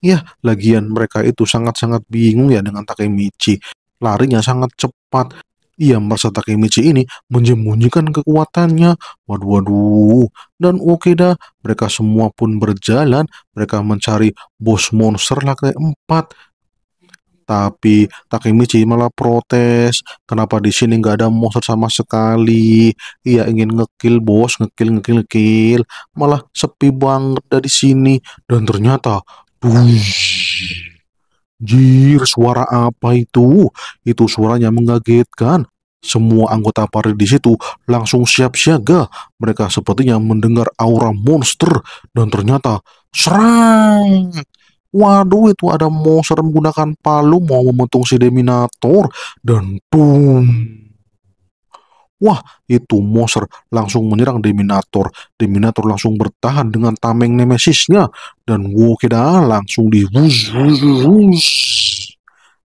Ya, lagian mereka itu sangat-sangat bingung ya dengan Takemichi. Larinya sangat cepat. Ia merasa Takemichi ini menyembunyikan kekuatannya. Waduh, waduh. Dan oke dah, mereka semua pun berjalan. Mereka mencari bos monster lantai empat. Tapi Takemichi malah protes, kenapa di sini nggak ada monster sama sekali? Ia ingin ngekill bos, ngekill, ngekill, ngekill. Malah sepi banget dari sini. Dan ternyata, bush, jir, suara apa itu? Itu suaranya mengagetkan. Semua anggota party di situ langsung siap siaga. Mereka sepertinya mendengar aura monster dan ternyata serang Waduh itu ada monster menggunakan palu mau membentuk si Deminator dan boom. Wah, itu monster langsung menyerang Deminator. Deminator langsung bertahan dengan tameng nemesisnya. Dan Wokeda langsung di wuz, wuz, wuz.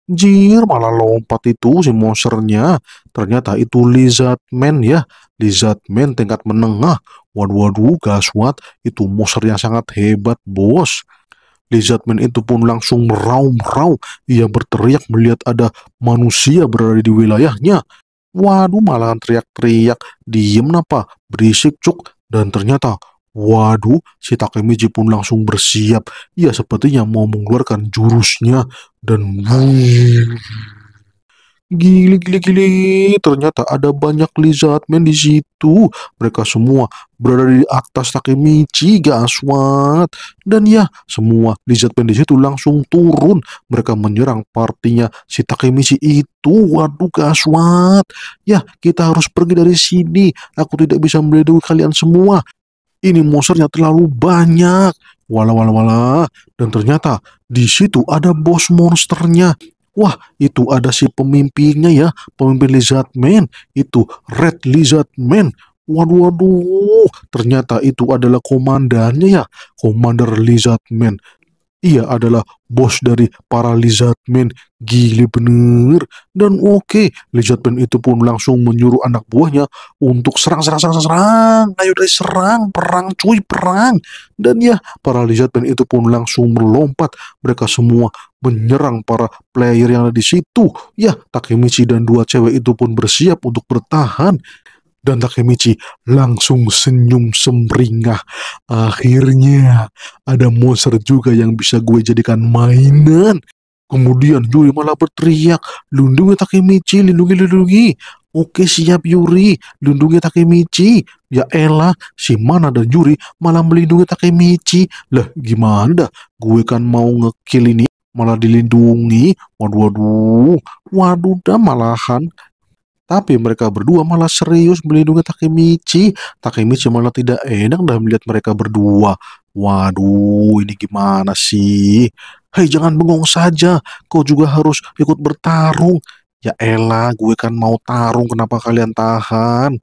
Jir, malah lompat itu si monsternya. Ternyata itu Lizardman ya. Lizardman tingkat menengah. Waduh, waduh, gaswat. Itu monster yang sangat hebat, bos. Lizardman itu pun langsung meraung-raung. Ia berteriak melihat ada manusia berada di wilayahnya. Waduh malahan teriak-teriak, diem napa, berisik cuk. Dan ternyata, waduh si Takemichi pun langsung bersiap. Ia sepertinya mau mengeluarkan jurusnya dan wuih. Gili, gili, gili. Ternyata ada banyak men di situ. Mereka semua berada di atas Takemichi, Gaswat. Dan ya, semua men di situ langsung turun. Mereka menyerang partinya si Takemichi itu. Waduh, Gaswat. Ya, kita harus pergi dari sini. Aku tidak bisa melindungi kalian semua. Ini monsternya terlalu banyak. Wala wala wala. Dan ternyata di situ ada bos monsternya. Wah, itu ada si pemimpinnya ya, pemimpin lizard man, itu Red Lizard Man. Waduh, waduh, ternyata itu adalah komandannya ya, Komander Lizard Man. Ia adalah bos dari para men. gile bener. Dan oke, okay, Lizardman itu pun langsung menyuruh anak buahnya untuk serang, serang, serang, serang. Ayo dari serang, perang cuy, perang. Dan ya, para Lizardman itu pun langsung melompat. Mereka semua menyerang para player yang ada di situ. Ya, Takemichi dan dua cewek itu pun bersiap untuk bertahan dan Takemichi langsung senyum semringah. Akhirnya ada monster juga yang bisa gue jadikan mainan. Kemudian Yuri malah berteriak, lindungi Takemichi, lindungi, lindungi. Oke siap Yuri, lindungi Takemichi. Ya elah, si Mana dan Yuri malah melindungi Takemichi. Lah gimana dah, gue kan mau ngekill ini malah dilindungi. Waduh, waduh, waduh dah malahan tapi mereka berdua malah serius melindungi Takemichi. Takemichi malah tidak enak dan melihat mereka berdua. Waduh, ini gimana sih? Hei, jangan bengong saja. Kau juga harus ikut bertarung. Ya elah, gue kan mau tarung. Kenapa kalian tahan?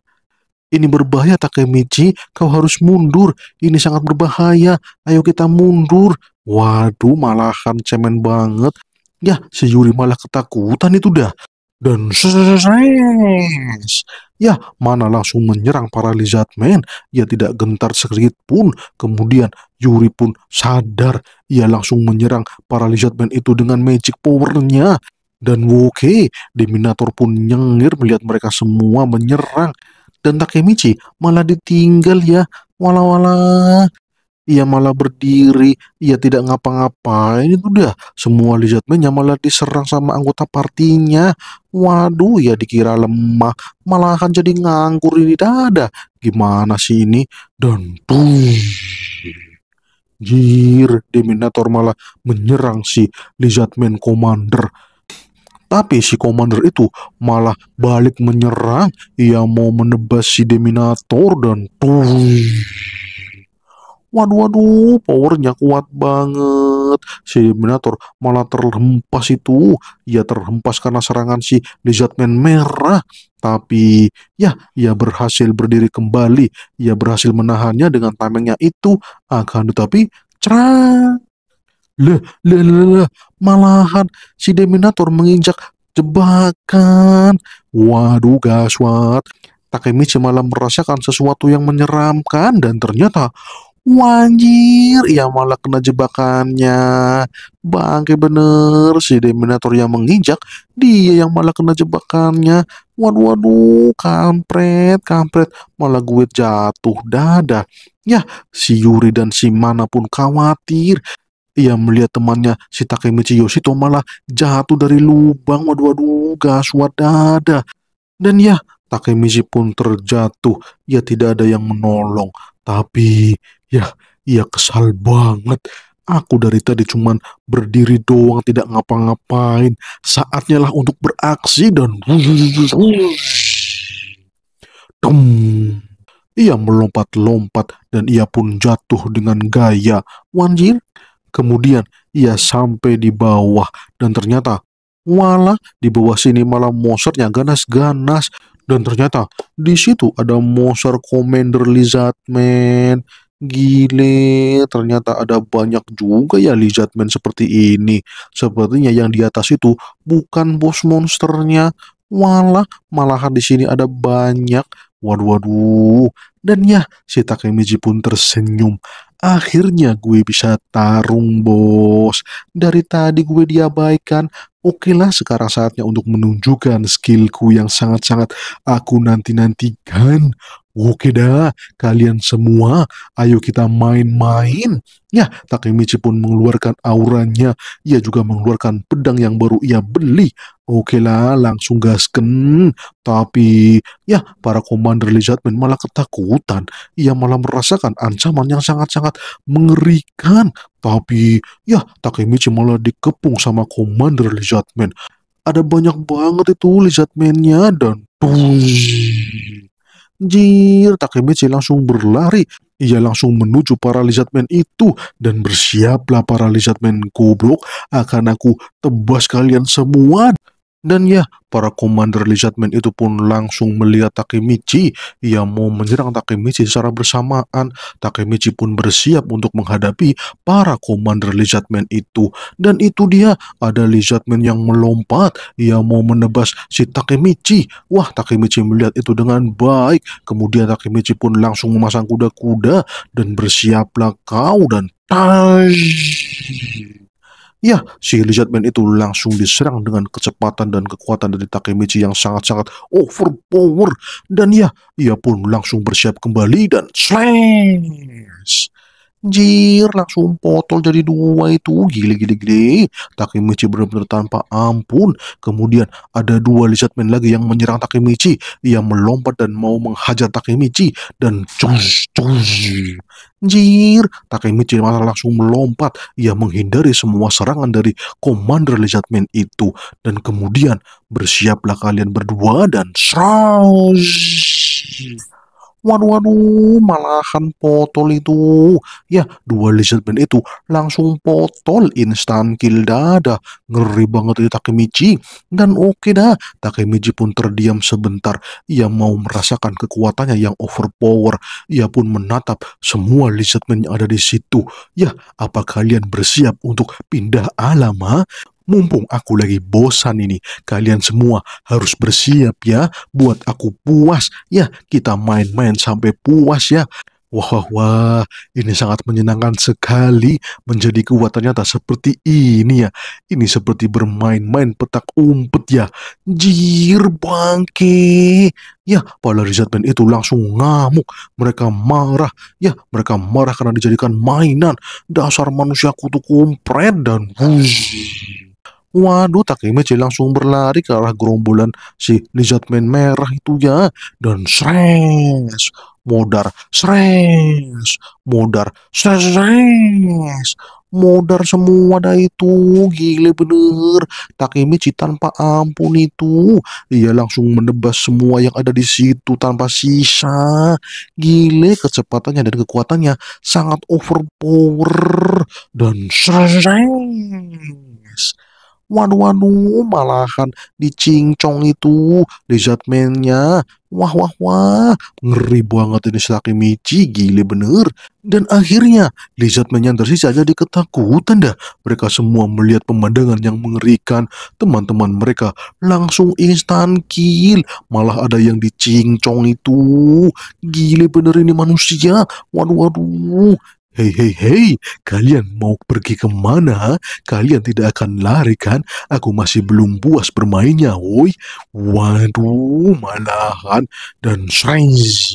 Ini berbahaya Takemichi, kau harus mundur. Ini sangat berbahaya. Ayo kita mundur. Waduh, malahan cemen banget. Ya, si Yuri malah ketakutan itu dah dan stres. Ya, mana langsung menyerang para man. Ia tidak gentar sedikit pun. Kemudian Yuri pun sadar. Ia langsung menyerang para man itu dengan magic powernya. Dan okay, Deminator pun nyengir melihat mereka semua menyerang. Dan Takemichi malah ditinggal ya. walau. walau ia malah berdiri, ia tidak ngapa-ngapain, itu udah semua lizardman yang malah diserang sama anggota partinya. Waduh, ya dikira lemah, malah akan jadi nganggur ini dada. Gimana sih ini? Dan boom. Jir, Deminator malah menyerang si man Commander. Tapi si komander itu malah balik menyerang. Ia mau menebas si Deminator dan tuh. Waduh, waduh, powernya kuat banget. Si Dominator malah terhempas itu. Ia terhempas karena serangan si Lizardman merah. Tapi, ya, ia berhasil berdiri kembali. Ia berhasil menahannya dengan tamengnya itu. Akan tetapi, cerah. leh leh leh le. malahan si Dominator menginjak jebakan. Waduh, gaswat. Takemichi malah merasakan sesuatu yang menyeramkan dan ternyata Wanjir, ia malah kena jebakannya. Bangke bener, si Deminator yang menginjak, dia yang malah kena jebakannya. Waduh, waduh, kampret, kampret, malah gue jatuh dada. Ya, si Yuri dan si Mana pun khawatir. Ia melihat temannya si Takemichi Yoshito malah jatuh dari lubang. Waduh, waduh, gaswat dada. Dan ya, Takemichi pun terjatuh. Ia ya, tidak ada yang menolong. Tapi Ya, iya kesal banget. Aku dari tadi cuman berdiri doang tidak ngapa-ngapain. Saatnya lah untuk beraksi dan Tum. Ia melompat-lompat dan ia pun jatuh dengan gaya. Wanjir. Kemudian ia sampai di bawah dan ternyata Walah, di bawah sini malah monsternya ganas-ganas. Dan ternyata di situ ada monster Commander Lizardman. Gile, ternyata ada banyak juga ya Lizardman seperti ini. Sepertinya yang di atas itu bukan bos monsternya. Malah, malahan di sini ada banyak. Waduh, waduh. Dan ya, si Takemichi pun tersenyum. Akhirnya gue bisa tarung, bos. Dari tadi gue diabaikan, Oke lah sekarang saatnya untuk menunjukkan skillku yang sangat-sangat aku nanti-nantikan. Oke dah, kalian semua, ayo kita main-main. Ya, Takemichi pun mengeluarkan auranya. Ia juga mengeluarkan pedang yang baru ia beli. Oke lah, langsung gasken. Tapi, ya, para komander Lizardman malah ketakutan. Ia malah merasakan ancaman yang sangat-sangat mengerikan. Tapi ya Takemichi malah dikepung sama Commander Lizardman. Ada banyak banget itu Lizardman-nya dan Jir, Takemichi langsung berlari. Ia langsung menuju para Lizardman itu dan bersiaplah para Lizardman goblok akan aku tebas kalian semua. Dan ya, para komander lizardmen itu pun langsung melihat Takemichi ia mau menyerang Takemichi secara bersamaan. Takemichi pun bersiap untuk menghadapi para komander lizardmen itu. Dan itu dia, ada lizardmen yang melompat, ia mau menebas si Takemichi. Wah, Takemichi melihat itu dengan baik. Kemudian Takemichi pun langsung memasang kuda-kuda dan bersiaplah kau dan Ya, si Man itu langsung diserang dengan kecepatan dan kekuatan dari Takemichi yang sangat-sangat overpower. Dan ya, ia pun langsung bersiap kembali dan slash. Anjir, langsung potol jadi dua itu. Gile, gile, gile. Takemichi benar-benar tanpa ampun. Kemudian ada dua lizard lagi yang menyerang Takemichi. Ia melompat dan mau menghajar Takemichi. Dan cus, cus. Anjir, Takemichi malah langsung melompat. Ia menghindari semua serangan dari komander lizard itu. Dan kemudian bersiaplah kalian berdua dan seraus. Waduh, waduh, malahan potol itu. Ya, dua lizard band itu langsung potol instan kill dada. Ngeri banget itu Takemichi. Dan oke okay dah, Takemichi pun terdiam sebentar. Ia mau merasakan kekuatannya yang overpower. Ia pun menatap semua lizard band yang ada di situ. Ya, apa kalian bersiap untuk pindah alam, ha? Mumpung aku lagi bosan ini, kalian semua harus bersiap ya buat aku puas ya. Kita main-main sampai puas ya. Wah, wah, wah, ini sangat menyenangkan sekali menjadi kuat ternyata seperti ini ya. Ini seperti bermain-main petak umpet ya. Jir bangke. Ya, para Rizatman itu langsung ngamuk. Mereka marah. Ya, mereka marah karena dijadikan mainan. Dasar manusia kutu kumpret dan wuzi. Waduh, Takemichi ya, langsung berlari ke arah gerombolan si Lizardman merah itu ya. Dan sres, modar, sres, modar, sres, sres modar semua dah itu gile bener Takemichi ya, tanpa ampun itu Ia langsung menebas semua yang ada di situ tanpa sisa gile kecepatannya dan kekuatannya sangat overpower dan sres. Waduh-waduh, malahan dicincong itu lizard man-nya. Wah, wah, wah, ngeri banget ini Saki Michi, gile bener. Dan akhirnya, lizard man-nya tersisa jadi ketakutan dah. Mereka semua melihat pemandangan yang mengerikan. Teman-teman mereka langsung instan kill. Malah ada yang dicincong itu. Gile bener ini manusia. Waduh, waduh. Hei, hei, hei, kalian mau pergi kemana? Kalian tidak akan lari kan? Aku masih belum puas bermainnya, woi. Waduh, malahan dan shrenz.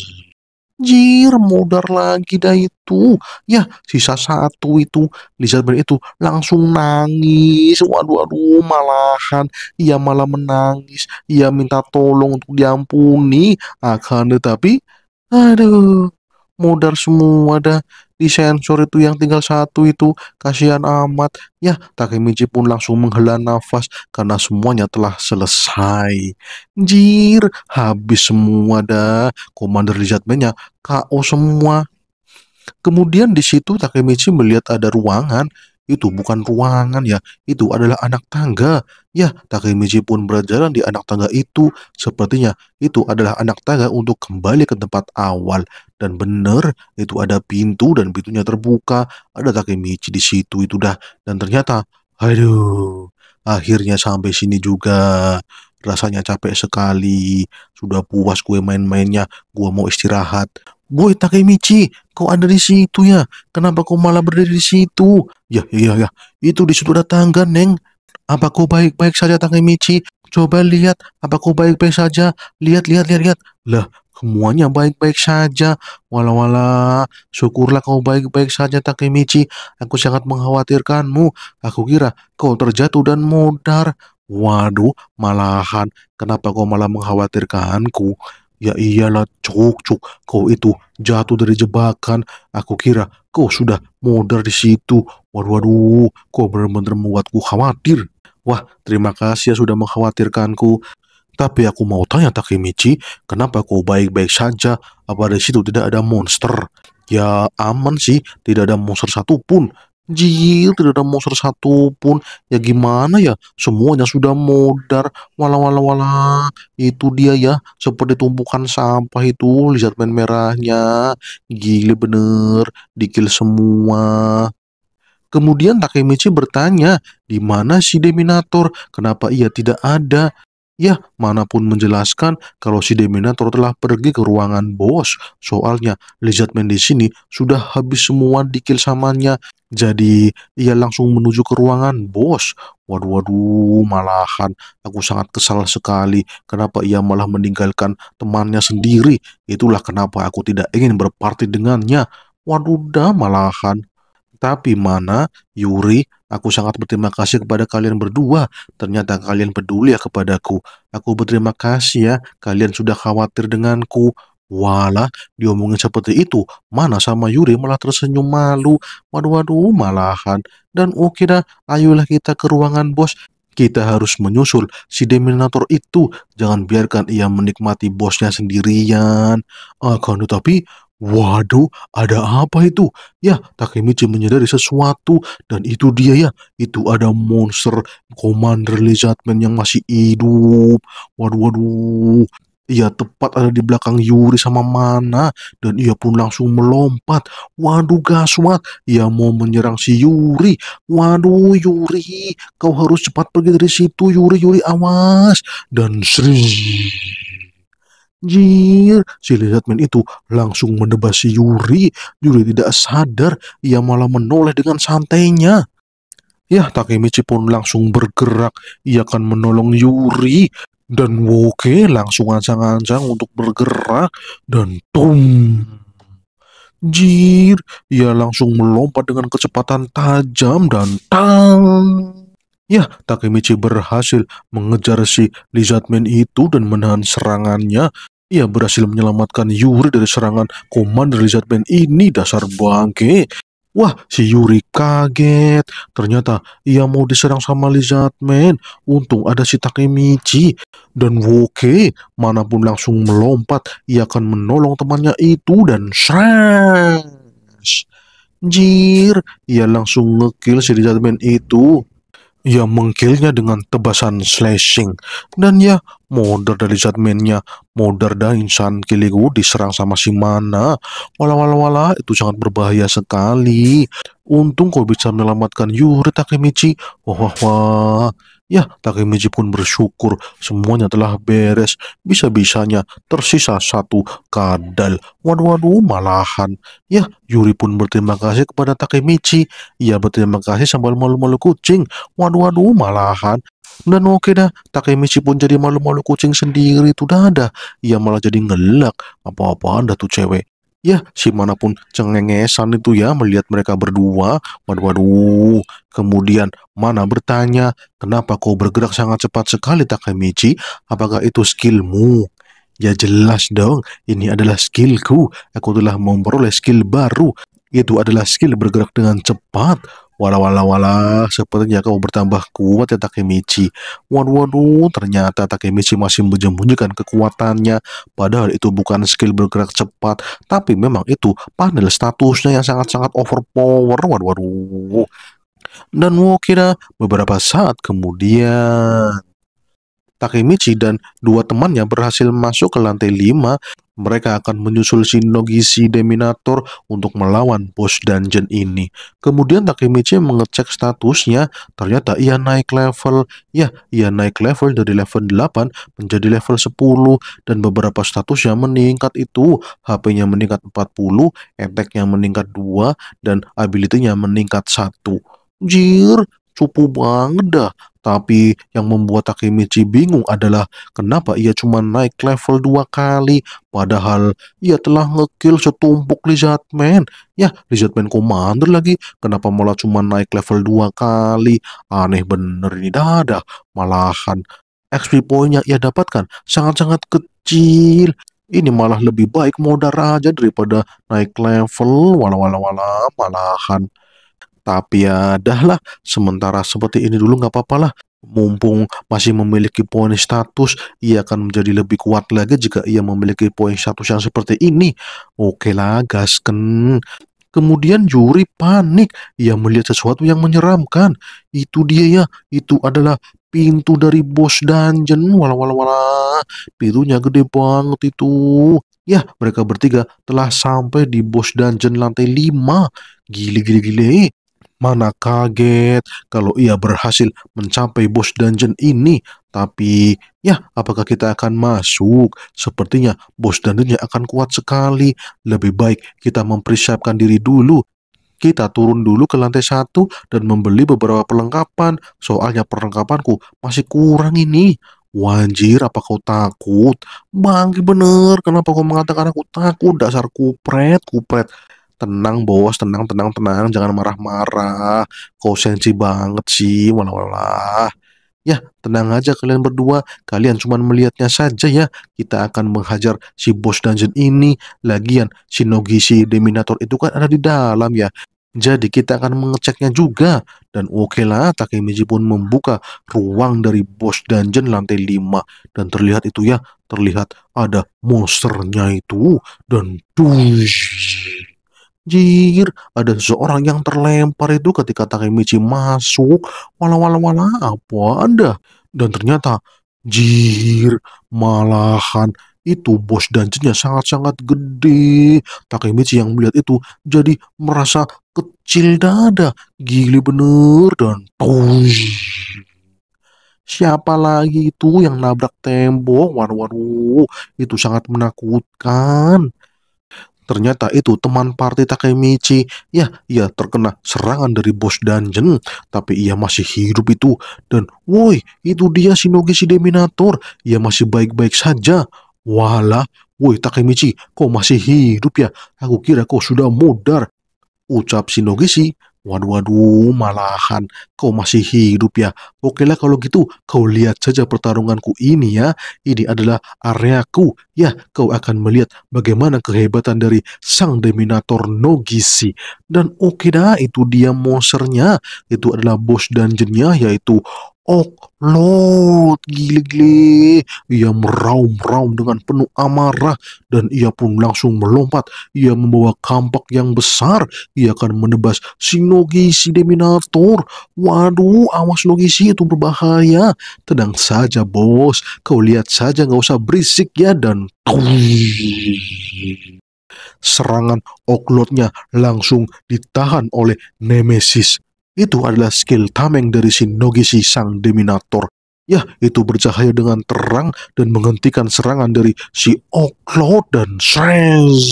Jir, mudar lagi dah itu. Ya, sisa satu itu. Lizabeth itu langsung nangis. Waduh, waduh, malahan. Ia malah menangis. Ia minta tolong untuk diampuni. Akan tetapi, aduh, modar semua dah di sensor itu yang tinggal satu itu kasihan amat ya Takemichi pun langsung menghela nafas karena semuanya telah selesai jir habis semua dah komander Lizardman-nya KO semua kemudian di situ Takemichi melihat ada ruangan itu bukan ruangan ya, itu adalah anak tangga. Ya, Takemichi pun berjalan di anak tangga itu. Sepertinya itu adalah anak tangga untuk kembali ke tempat awal. Dan benar, itu ada pintu dan pintunya terbuka. Ada Takemichi di situ itu dah. Dan ternyata, aduh, akhirnya sampai sini juga rasanya capek sekali. Sudah puas gue main-mainnya, gue mau istirahat. Gue Boy michi, kau ada di situ ya? Kenapa kau malah berdiri di situ? Ya, yah, ya, ya. Itu di situ ada tangga, Neng. Apa kau baik-baik saja, michi? Coba lihat, apa kau baik-baik saja? Lihat, lihat, lihat, lihat. Lah, semuanya baik-baik saja. Walau, wala syukurlah kau baik-baik saja, michi. Aku sangat mengkhawatirkanmu. Aku kira kau terjatuh dan mudar. Waduh, malahan. Kenapa kau malah mengkhawatirkanku? Ya iyalah cuk-cuk, kau itu jatuh dari jebakan. Aku kira kau sudah modar di situ. Waduh, waduh, kau benar-benar membuatku khawatir. Wah, terima kasih ya sudah mengkhawatirkanku. Tapi aku mau tanya Takemichi, kenapa kau baik-baik saja? Apa di situ tidak ada monster? Ya aman sih, tidak ada monster satupun. Jil tidak ada monster satupun. Ya gimana ya? Semuanya sudah modar. Wala wala wala. Itu dia ya. Seperti tumpukan sampah itu. Lihat main merahnya. Gile bener. Dikil semua. Kemudian Takemichi bertanya, di mana si Deminator? Kenapa ia tidak ada? Ya, manapun menjelaskan kalau si Deminator telah pergi ke ruangan bos. Soalnya, Lizardman di sini sudah habis semua dikil samanya. Jadi, ia langsung menuju ke ruangan bos. Waduh, waduh, malahan. Aku sangat kesal sekali. Kenapa ia malah meninggalkan temannya sendiri? Itulah kenapa aku tidak ingin berparti dengannya. Waduh, dah malahan. Tapi mana, Yuri, aku sangat berterima kasih kepada kalian berdua. Ternyata kalian peduli ya kepadaku. Aku berterima kasih ya, kalian sudah khawatir denganku. Walah, diomongin seperti itu, mana sama Yuri malah tersenyum malu. Waduh, waduh, malahan. Dan oke dah, ayolah kita ke ruangan bos. Kita harus menyusul si Deminator itu. Jangan biarkan ia menikmati bosnya sendirian. Akan tetapi, Waduh, ada apa itu? Ya, Takemichi menyadari sesuatu dan itu dia ya. Itu ada monster Commander Lizardman yang masih hidup. Waduh, waduh. Ia tepat ada di belakang Yuri sama Mana dan ia pun langsung melompat. Waduh Gaswat, ia mau menyerang si Yuri. Waduh Yuri, kau harus cepat pergi dari situ Yuri Yuri awas dan sering. Anjir, si Lizardman itu langsung menebas si Yuri. Yuri tidak sadar, ia malah menoleh dengan santainya. Ya, Takemichi pun langsung bergerak. Ia akan menolong Yuri. Dan Woke langsung ancang-ancang untuk bergerak. Dan tum. Jir, ia langsung melompat dengan kecepatan tajam dan tang. Ya, Takemichi berhasil mengejar si Lizardman itu dan menahan serangannya ia berhasil menyelamatkan Yuri dari serangan Komander Lizard Band ini dasar bangke. Wah, si Yuri kaget. Ternyata ia mau diserang sama Lizard Man. Untung ada si Takemichi. Dan Woke, manapun langsung melompat, ia akan menolong temannya itu dan shrash. Jir, ia langsung ngekill si Lizard Man itu. Ia mengkillnya dengan tebasan slashing. Dan ya, Modar dari zat Zadmannya, modar dah insan kiliku diserang sama si mana. Wala wala wala, itu sangat berbahaya sekali. Untung kau bisa menyelamatkan Yuri Takemichi. Wah wah wah. Ya, Takemichi pun bersyukur semuanya telah beres. Bisa-bisanya tersisa satu kadal. Waduh-waduh malahan. Ya, Yuri pun berterima kasih kepada Takemichi. Ia berterima kasih sambil malu-malu kucing. Waduh-waduh malahan. Dan oke okay dah, Takemichi pun jadi malu-malu kucing sendiri itu ada, Ia malah jadi ngelak. Apa-apaan dah tuh cewek. Ya, si manapun cengengesan itu ya melihat mereka berdua. Waduh, waduh. Kemudian mana bertanya, kenapa kau bergerak sangat cepat sekali Takemichi? Apakah itu skillmu? Ya jelas dong, ini adalah skillku. Aku telah memperoleh skill baru. Itu adalah skill bergerak dengan cepat. Wala wala wala, sepertinya kau bertambah kuat ya Takemichi. Waduh waduh, ternyata Takemichi masih menyembunyikan kekuatannya. Padahal itu bukan skill bergerak cepat, tapi memang itu panel statusnya yang sangat-sangat overpower. Waduh waduh. Dan Wokira beberapa saat kemudian Takemichi dan dua temannya berhasil masuk ke lantai 5, mereka akan menyusul si Deminator untuk melawan bos dungeon ini. Kemudian Takemichi mengecek statusnya, ternyata ia naik level. Ya, ia naik level dari level 8 menjadi level 10 dan beberapa status yang meningkat itu. HP-nya meningkat 40, attack-nya meningkat 2 dan ability-nya meningkat 1. Jir, cupu banget dah. Tapi yang membuat Takemichi bingung adalah kenapa ia cuma naik level dua kali padahal ia telah ngekill setumpuk Lizardman. Ya, Lizardman Commander lagi. Kenapa malah cuma naik level dua kali? Aneh bener ini dadah. Malahan XP point yang ia dapatkan sangat-sangat kecil ini malah lebih baik modar aja daripada naik level walau wala wala malahan tapi ya dah lah. sementara seperti ini dulu nggak apa apa lah Mumpung masih memiliki poin status, ia akan menjadi lebih kuat lagi jika ia memiliki poin status yang seperti ini. Oke lah, gasken. Kemudian juri panik. Ia melihat sesuatu yang menyeramkan. Itu dia ya. Itu adalah pintu dari bos dungeon. walau walau walau, Pintunya gede banget itu. Ya, mereka bertiga telah sampai di bos dungeon lantai 5. Gile, gile, gile. Mana kaget kalau ia berhasil mencapai bos dungeon ini. Tapi ya apakah kita akan masuk? Sepertinya bos dungeonnya akan kuat sekali. Lebih baik kita mempersiapkan diri dulu kita turun dulu ke lantai satu dan membeli beberapa perlengkapan. Soalnya perlengkapanku masih kurang ini. Wanjir, apa kau takut? Bangki bener, kenapa kau mengatakan aku takut? Dasar kupret, kupret tenang bos tenang tenang tenang jangan marah-marah kau sensi banget sih walah lah ya tenang aja kalian berdua kalian cuma melihatnya saja ya kita akan menghajar si bos dungeon ini lagian si Nogi si Deminator itu kan ada di dalam ya jadi kita akan mengeceknya juga dan oke okay lah Takemichi pun membuka ruang dari bos dungeon lantai 5 dan terlihat itu ya terlihat ada monsternya itu dan tuh Anjir, ada seseorang yang terlempar itu ketika Takemichi masuk. Wala wala wala apa ada? Dan ternyata, jir, malahan itu bos dungeonnya sangat-sangat gede. Takemichi yang melihat itu jadi merasa kecil dada. Gili bener dan tuh. Siapa lagi itu yang nabrak tembok? Waru-waru itu sangat menakutkan. Ternyata itu teman party Takemichi. Ya, ia terkena serangan dari bos dungeon, tapi ia masih hidup itu. Dan woi, itu dia Shinogi si Deminator. Ia masih baik-baik saja. Walah, woi Takemichi, kau masih hidup ya? Aku kira kau sudah mudar. Ucap Shinogi Waduh, waduh, malahan kau masih hidup ya. Oke lah kalau gitu, kau lihat saja pertarunganku ini ya. Ini adalah areaku. Ya, kau akan melihat bagaimana kehebatan dari sang deminator Nogisi. Dan oke dah, itu dia monsternya. Itu adalah bos dungeonnya, yaitu Lord, gile-gile. Ia meraung-raung dengan penuh amarah dan ia pun langsung melompat. Ia membawa kampak yang besar. Ia akan menebas si si Deminator. Waduh, awas Nogi itu berbahaya. Tenang saja bos, kau lihat saja nggak usah berisik ya dan serangan oklotnya langsung ditahan oleh Nemesis itu adalah skill tameng dari Shinogishi sang Deminator. Ya, itu bercahaya dengan terang dan menghentikan serangan dari si Oklod dan Shrez.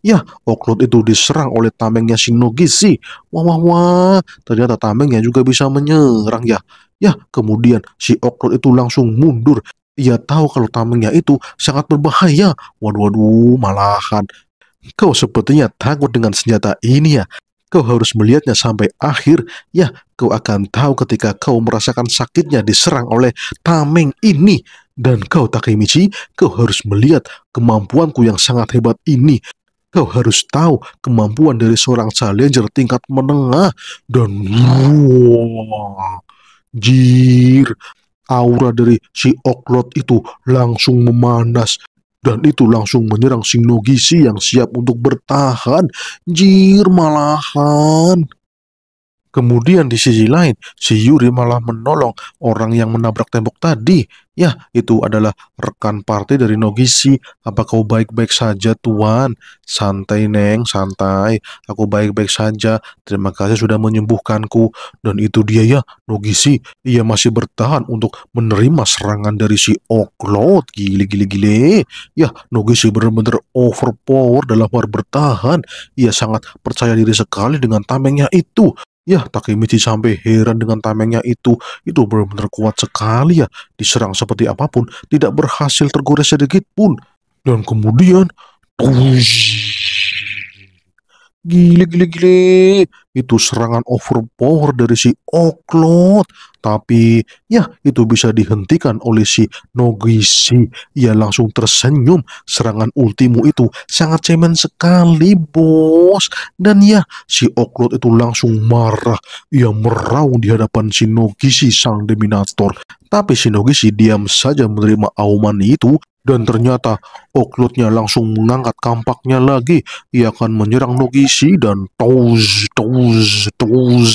Ya, Oklod itu diserang oleh tamengnya Shinogishi. Wah, wah, wah. Ternyata tamengnya juga bisa menyerang ya. Ya, kemudian si Oklod itu langsung mundur. Ia tahu kalau tamengnya itu sangat berbahaya. Waduh, waduh, malahan. Kau sepertinya takut dengan senjata ini ya. Kau harus melihatnya sampai akhir. Ya, kau akan tahu ketika kau merasakan sakitnya diserang oleh tameng ini. Dan kau Takemichi, kau harus melihat kemampuanku yang sangat hebat ini. Kau harus tahu kemampuan dari seorang challenger tingkat menengah. Dan wow, jir, aura dari si Oklot itu langsung memanas dan itu langsung menyerang Shinogishi yang siap untuk bertahan. Jir malahan. Kemudian di sisi lain, si Yuri malah menolong orang yang menabrak tembok tadi. Ya, itu adalah rekan partai dari Nogishi. Apa kau baik-baik saja, Tuan? Santai, Neng, santai. Aku baik-baik saja. Terima kasih sudah menyembuhkanku. Dan itu dia ya, Nogishi. Ia masih bertahan untuk menerima serangan dari si Oklot. Gile, gile, gile. Ya, Nogishi benar-benar overpower dalam hal bertahan. Ia sangat percaya diri sekali dengan tamengnya itu. Ya, Takemichi sampai heran dengan tamengnya itu. Itu benar-benar kuat sekali ya. Diserang seperti apapun, tidak berhasil tergores sedikit pun. Dan kemudian, tush, Gile gile gile. Itu serangan overpower dari si Oklot. Tapi ya itu bisa dihentikan oleh si Nogisi. Ia langsung tersenyum. Serangan ultimu itu sangat cemen sekali bos. Dan ya si Oklot itu langsung marah. Ia meraung di hadapan si Nogisi sang deminator Tapi si Nogisi diam saja menerima auman itu dan ternyata Oklutnya langsung mengangkat kampaknya lagi. Ia akan menyerang Nogishi dan Toz, Toz, Toz.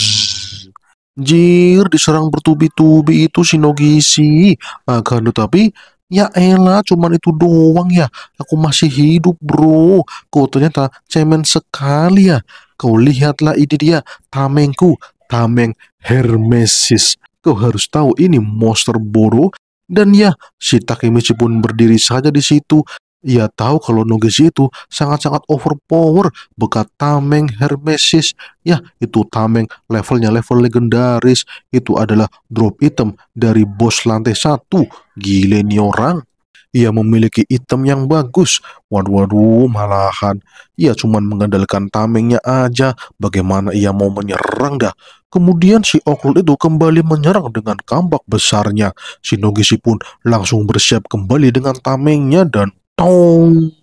Jir diserang bertubi-tubi itu si Nogishi. Akan tetapi Ya elah, cuman itu doang ya. Aku masih hidup, bro. Kau ternyata cemen sekali ya. Kau lihatlah ini dia, tamengku, tameng Hermesis. Kau harus tahu ini monster bodoh dan ya, si Takemichi pun berdiri saja di situ. Ia tahu kalau Nogeshi itu sangat-sangat overpower bekat Tameng Hermesis. Ya, itu Tameng levelnya level legendaris. Itu adalah drop item dari bos lantai satu. Gile orang. Ia memiliki item yang bagus. Waduh, waduh, malahan. Ia cuma mengandalkan tamengnya aja. Bagaimana ia mau menyerang dah? Kemudian si Okul itu kembali menyerang dengan kampak besarnya. Shinogishi pun langsung bersiap kembali dengan tamengnya dan tong.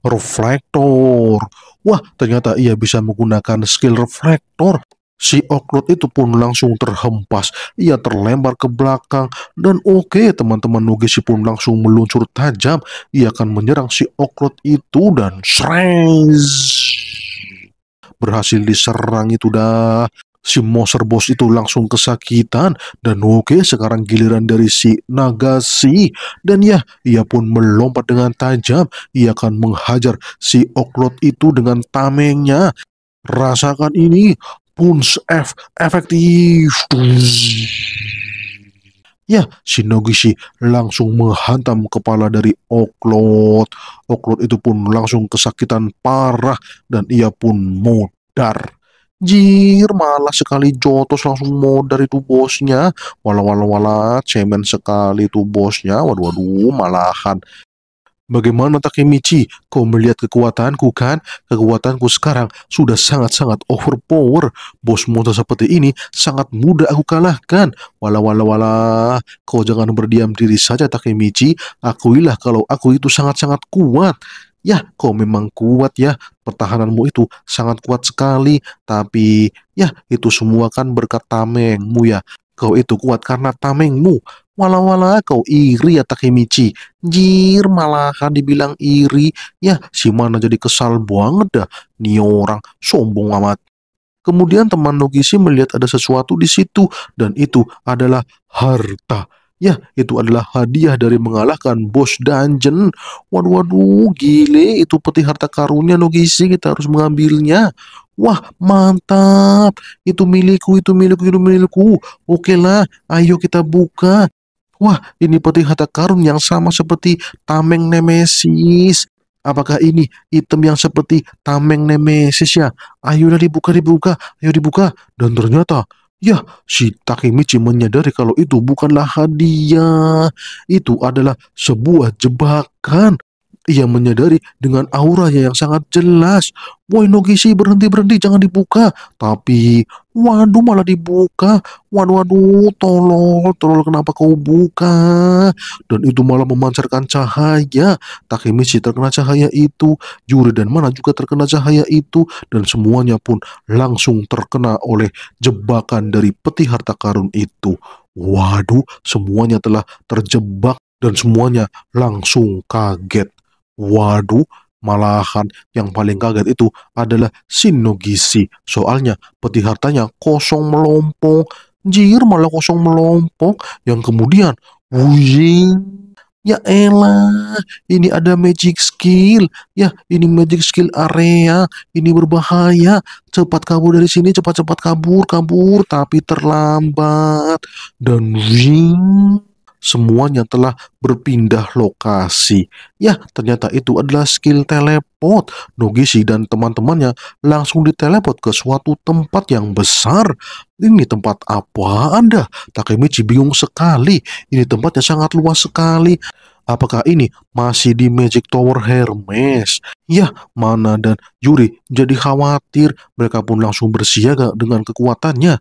Reflektor. Wah, ternyata ia bisa menggunakan skill reflektor Si Oklot itu pun langsung terhempas. Ia terlempar ke belakang dan oke okay, teman-teman Nugesi pun langsung meluncur tajam. Ia akan menyerang si Oklot itu dan sreng berhasil diserang itu dah. Si monster bos itu langsung kesakitan dan oke okay, sekarang giliran dari si Nagasi dan ya ia pun melompat dengan tajam ia akan menghajar si Oklot itu dengan tamengnya Rasakan ini, Puns F efektif. Ya, Shinogishi langsung menghantam kepala dari Oklot. Oklot itu pun langsung kesakitan parah dan ia pun modar. Jir, malah sekali Jotos langsung modar itu bosnya. Walau walau walau cemen sekali itu bosnya. Waduh waduh, malahan Bagaimana Takemichi? Kau melihat kekuatanku kan? Kekuatanku sekarang sudah sangat-sangat overpower. Bos monster seperti ini sangat mudah aku kalahkan. Wala wala wala. Kau jangan berdiam diri saja Takemichi. Akuilah kalau aku itu sangat-sangat kuat. Ya, kau memang kuat ya. Pertahananmu itu sangat kuat sekali. Tapi ya, itu semua kan berkat tamengmu ya. Kau itu kuat karena tamengmu. Walau wala kau iri ya Takemichi. Jir malahan dibilang iri. Ya si mana jadi kesal banget dah. Nih orang sombong amat. Kemudian teman Nogishi melihat ada sesuatu di situ dan itu adalah harta. Ya, itu adalah hadiah dari mengalahkan bos dungeon. Waduh, waduh, gile. Itu peti harta karunnya Nogishi Kita harus mengambilnya. Wah, mantap. Itu milikku, itu milikku, itu milikku. Oke lah, ayo kita buka. Wah, ini peti harta karun yang sama seperti tameng nemesis. Apakah ini item yang seperti tameng nemesis ya? Ayo lah dibuka, dibuka, ayo dibuka. Dan ternyata Ya, si Takemichi menyadari kalau itu bukanlah hadiah. Itu adalah sebuah jebakan. Ia menyadari dengan auranya yang sangat jelas. Woi Nogishi berhenti-berhenti jangan dibuka. Tapi waduh malah dibuka. Waduh waduh tolong tolol kenapa kau buka? Dan itu malah memancarkan cahaya. Takemichi terkena cahaya itu. Yuri dan Mana juga terkena cahaya itu. Dan semuanya pun langsung terkena oleh jebakan dari peti harta karun itu. Waduh, semuanya telah terjebak dan semuanya langsung kaget waduh, malahan yang paling kaget itu adalah Sinogisi. Soalnya peti hartanya kosong melompong, jir malah kosong melompong. Yang kemudian, wujing, Ya elah, ini ada magic skill. Ya, ini magic skill area. Ini berbahaya. Cepat kabur dari sini, cepat-cepat kabur, kabur. Tapi terlambat. Dan wujing semuanya telah berpindah lokasi. Ya, ternyata itu adalah skill teleport. Nogishi dan teman-temannya langsung diteleport ke suatu tempat yang besar. Ini tempat apa Anda? Takemichi bingung sekali. Ini tempatnya sangat luas sekali. Apakah ini masih di Magic Tower Hermes? Ya, Mana dan Yuri jadi khawatir. Mereka pun langsung bersiaga dengan kekuatannya.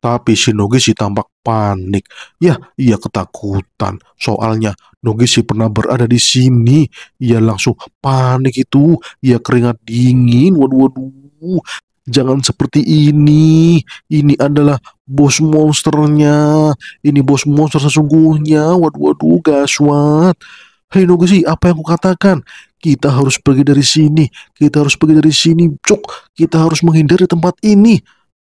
Tapi si Nogishi tampak panik. Ya, ia ketakutan. Soalnya Nogishi pernah berada di sini. Ia langsung panik itu. Ia keringat dingin. Waduh, waduh. Jangan seperti ini. Ini adalah bos monsternya. Ini bos monster sesungguhnya. Waduh, waduh, gaswat. Hei Nogishi, apa yang katakan? Kita harus pergi dari sini. Kita harus pergi dari sini. Cuk, kita harus menghindari tempat ini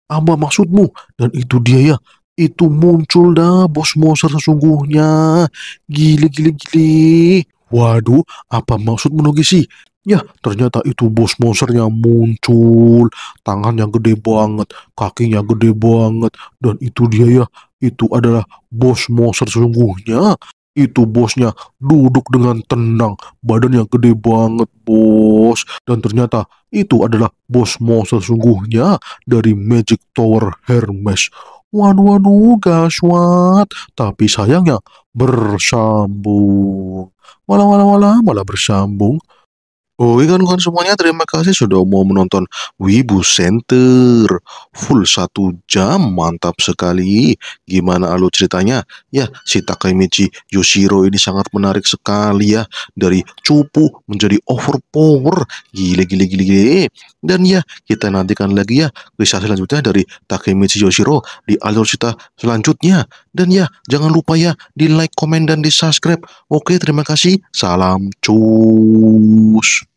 apa maksudmu? Dan itu dia ya, itu muncul dah bos monster sesungguhnya. Gile, gile, gile. Waduh, apa maksudmu Nogisi? Ya, ternyata itu bos monster yang muncul. Tangannya gede banget, kakinya gede banget. Dan itu dia ya, itu adalah bos monster sesungguhnya. Itu bosnya duduk dengan tenang, badan yang gede banget bos. Dan ternyata itu adalah bos Mo sungguhnya dari Magic Tower Hermes. Waduh, waduh, gaswat. Tapi sayangnya bersambung. Walau, walah, malah bersambung. Oh ikan kan semuanya terima kasih sudah mau menonton Wibu Center Full satu jam mantap sekali Gimana alur ceritanya? Ya si Takemichi Yoshiro ini sangat menarik sekali ya Dari cupu menjadi overpower Gile gile gile gile Dan ya kita nantikan lagi ya Kisah selanjutnya dari Takemichi Yoshiro Di alur cerita selanjutnya Dan ya jangan lupa ya di like, komen, dan di subscribe Oke terima kasih Salam cus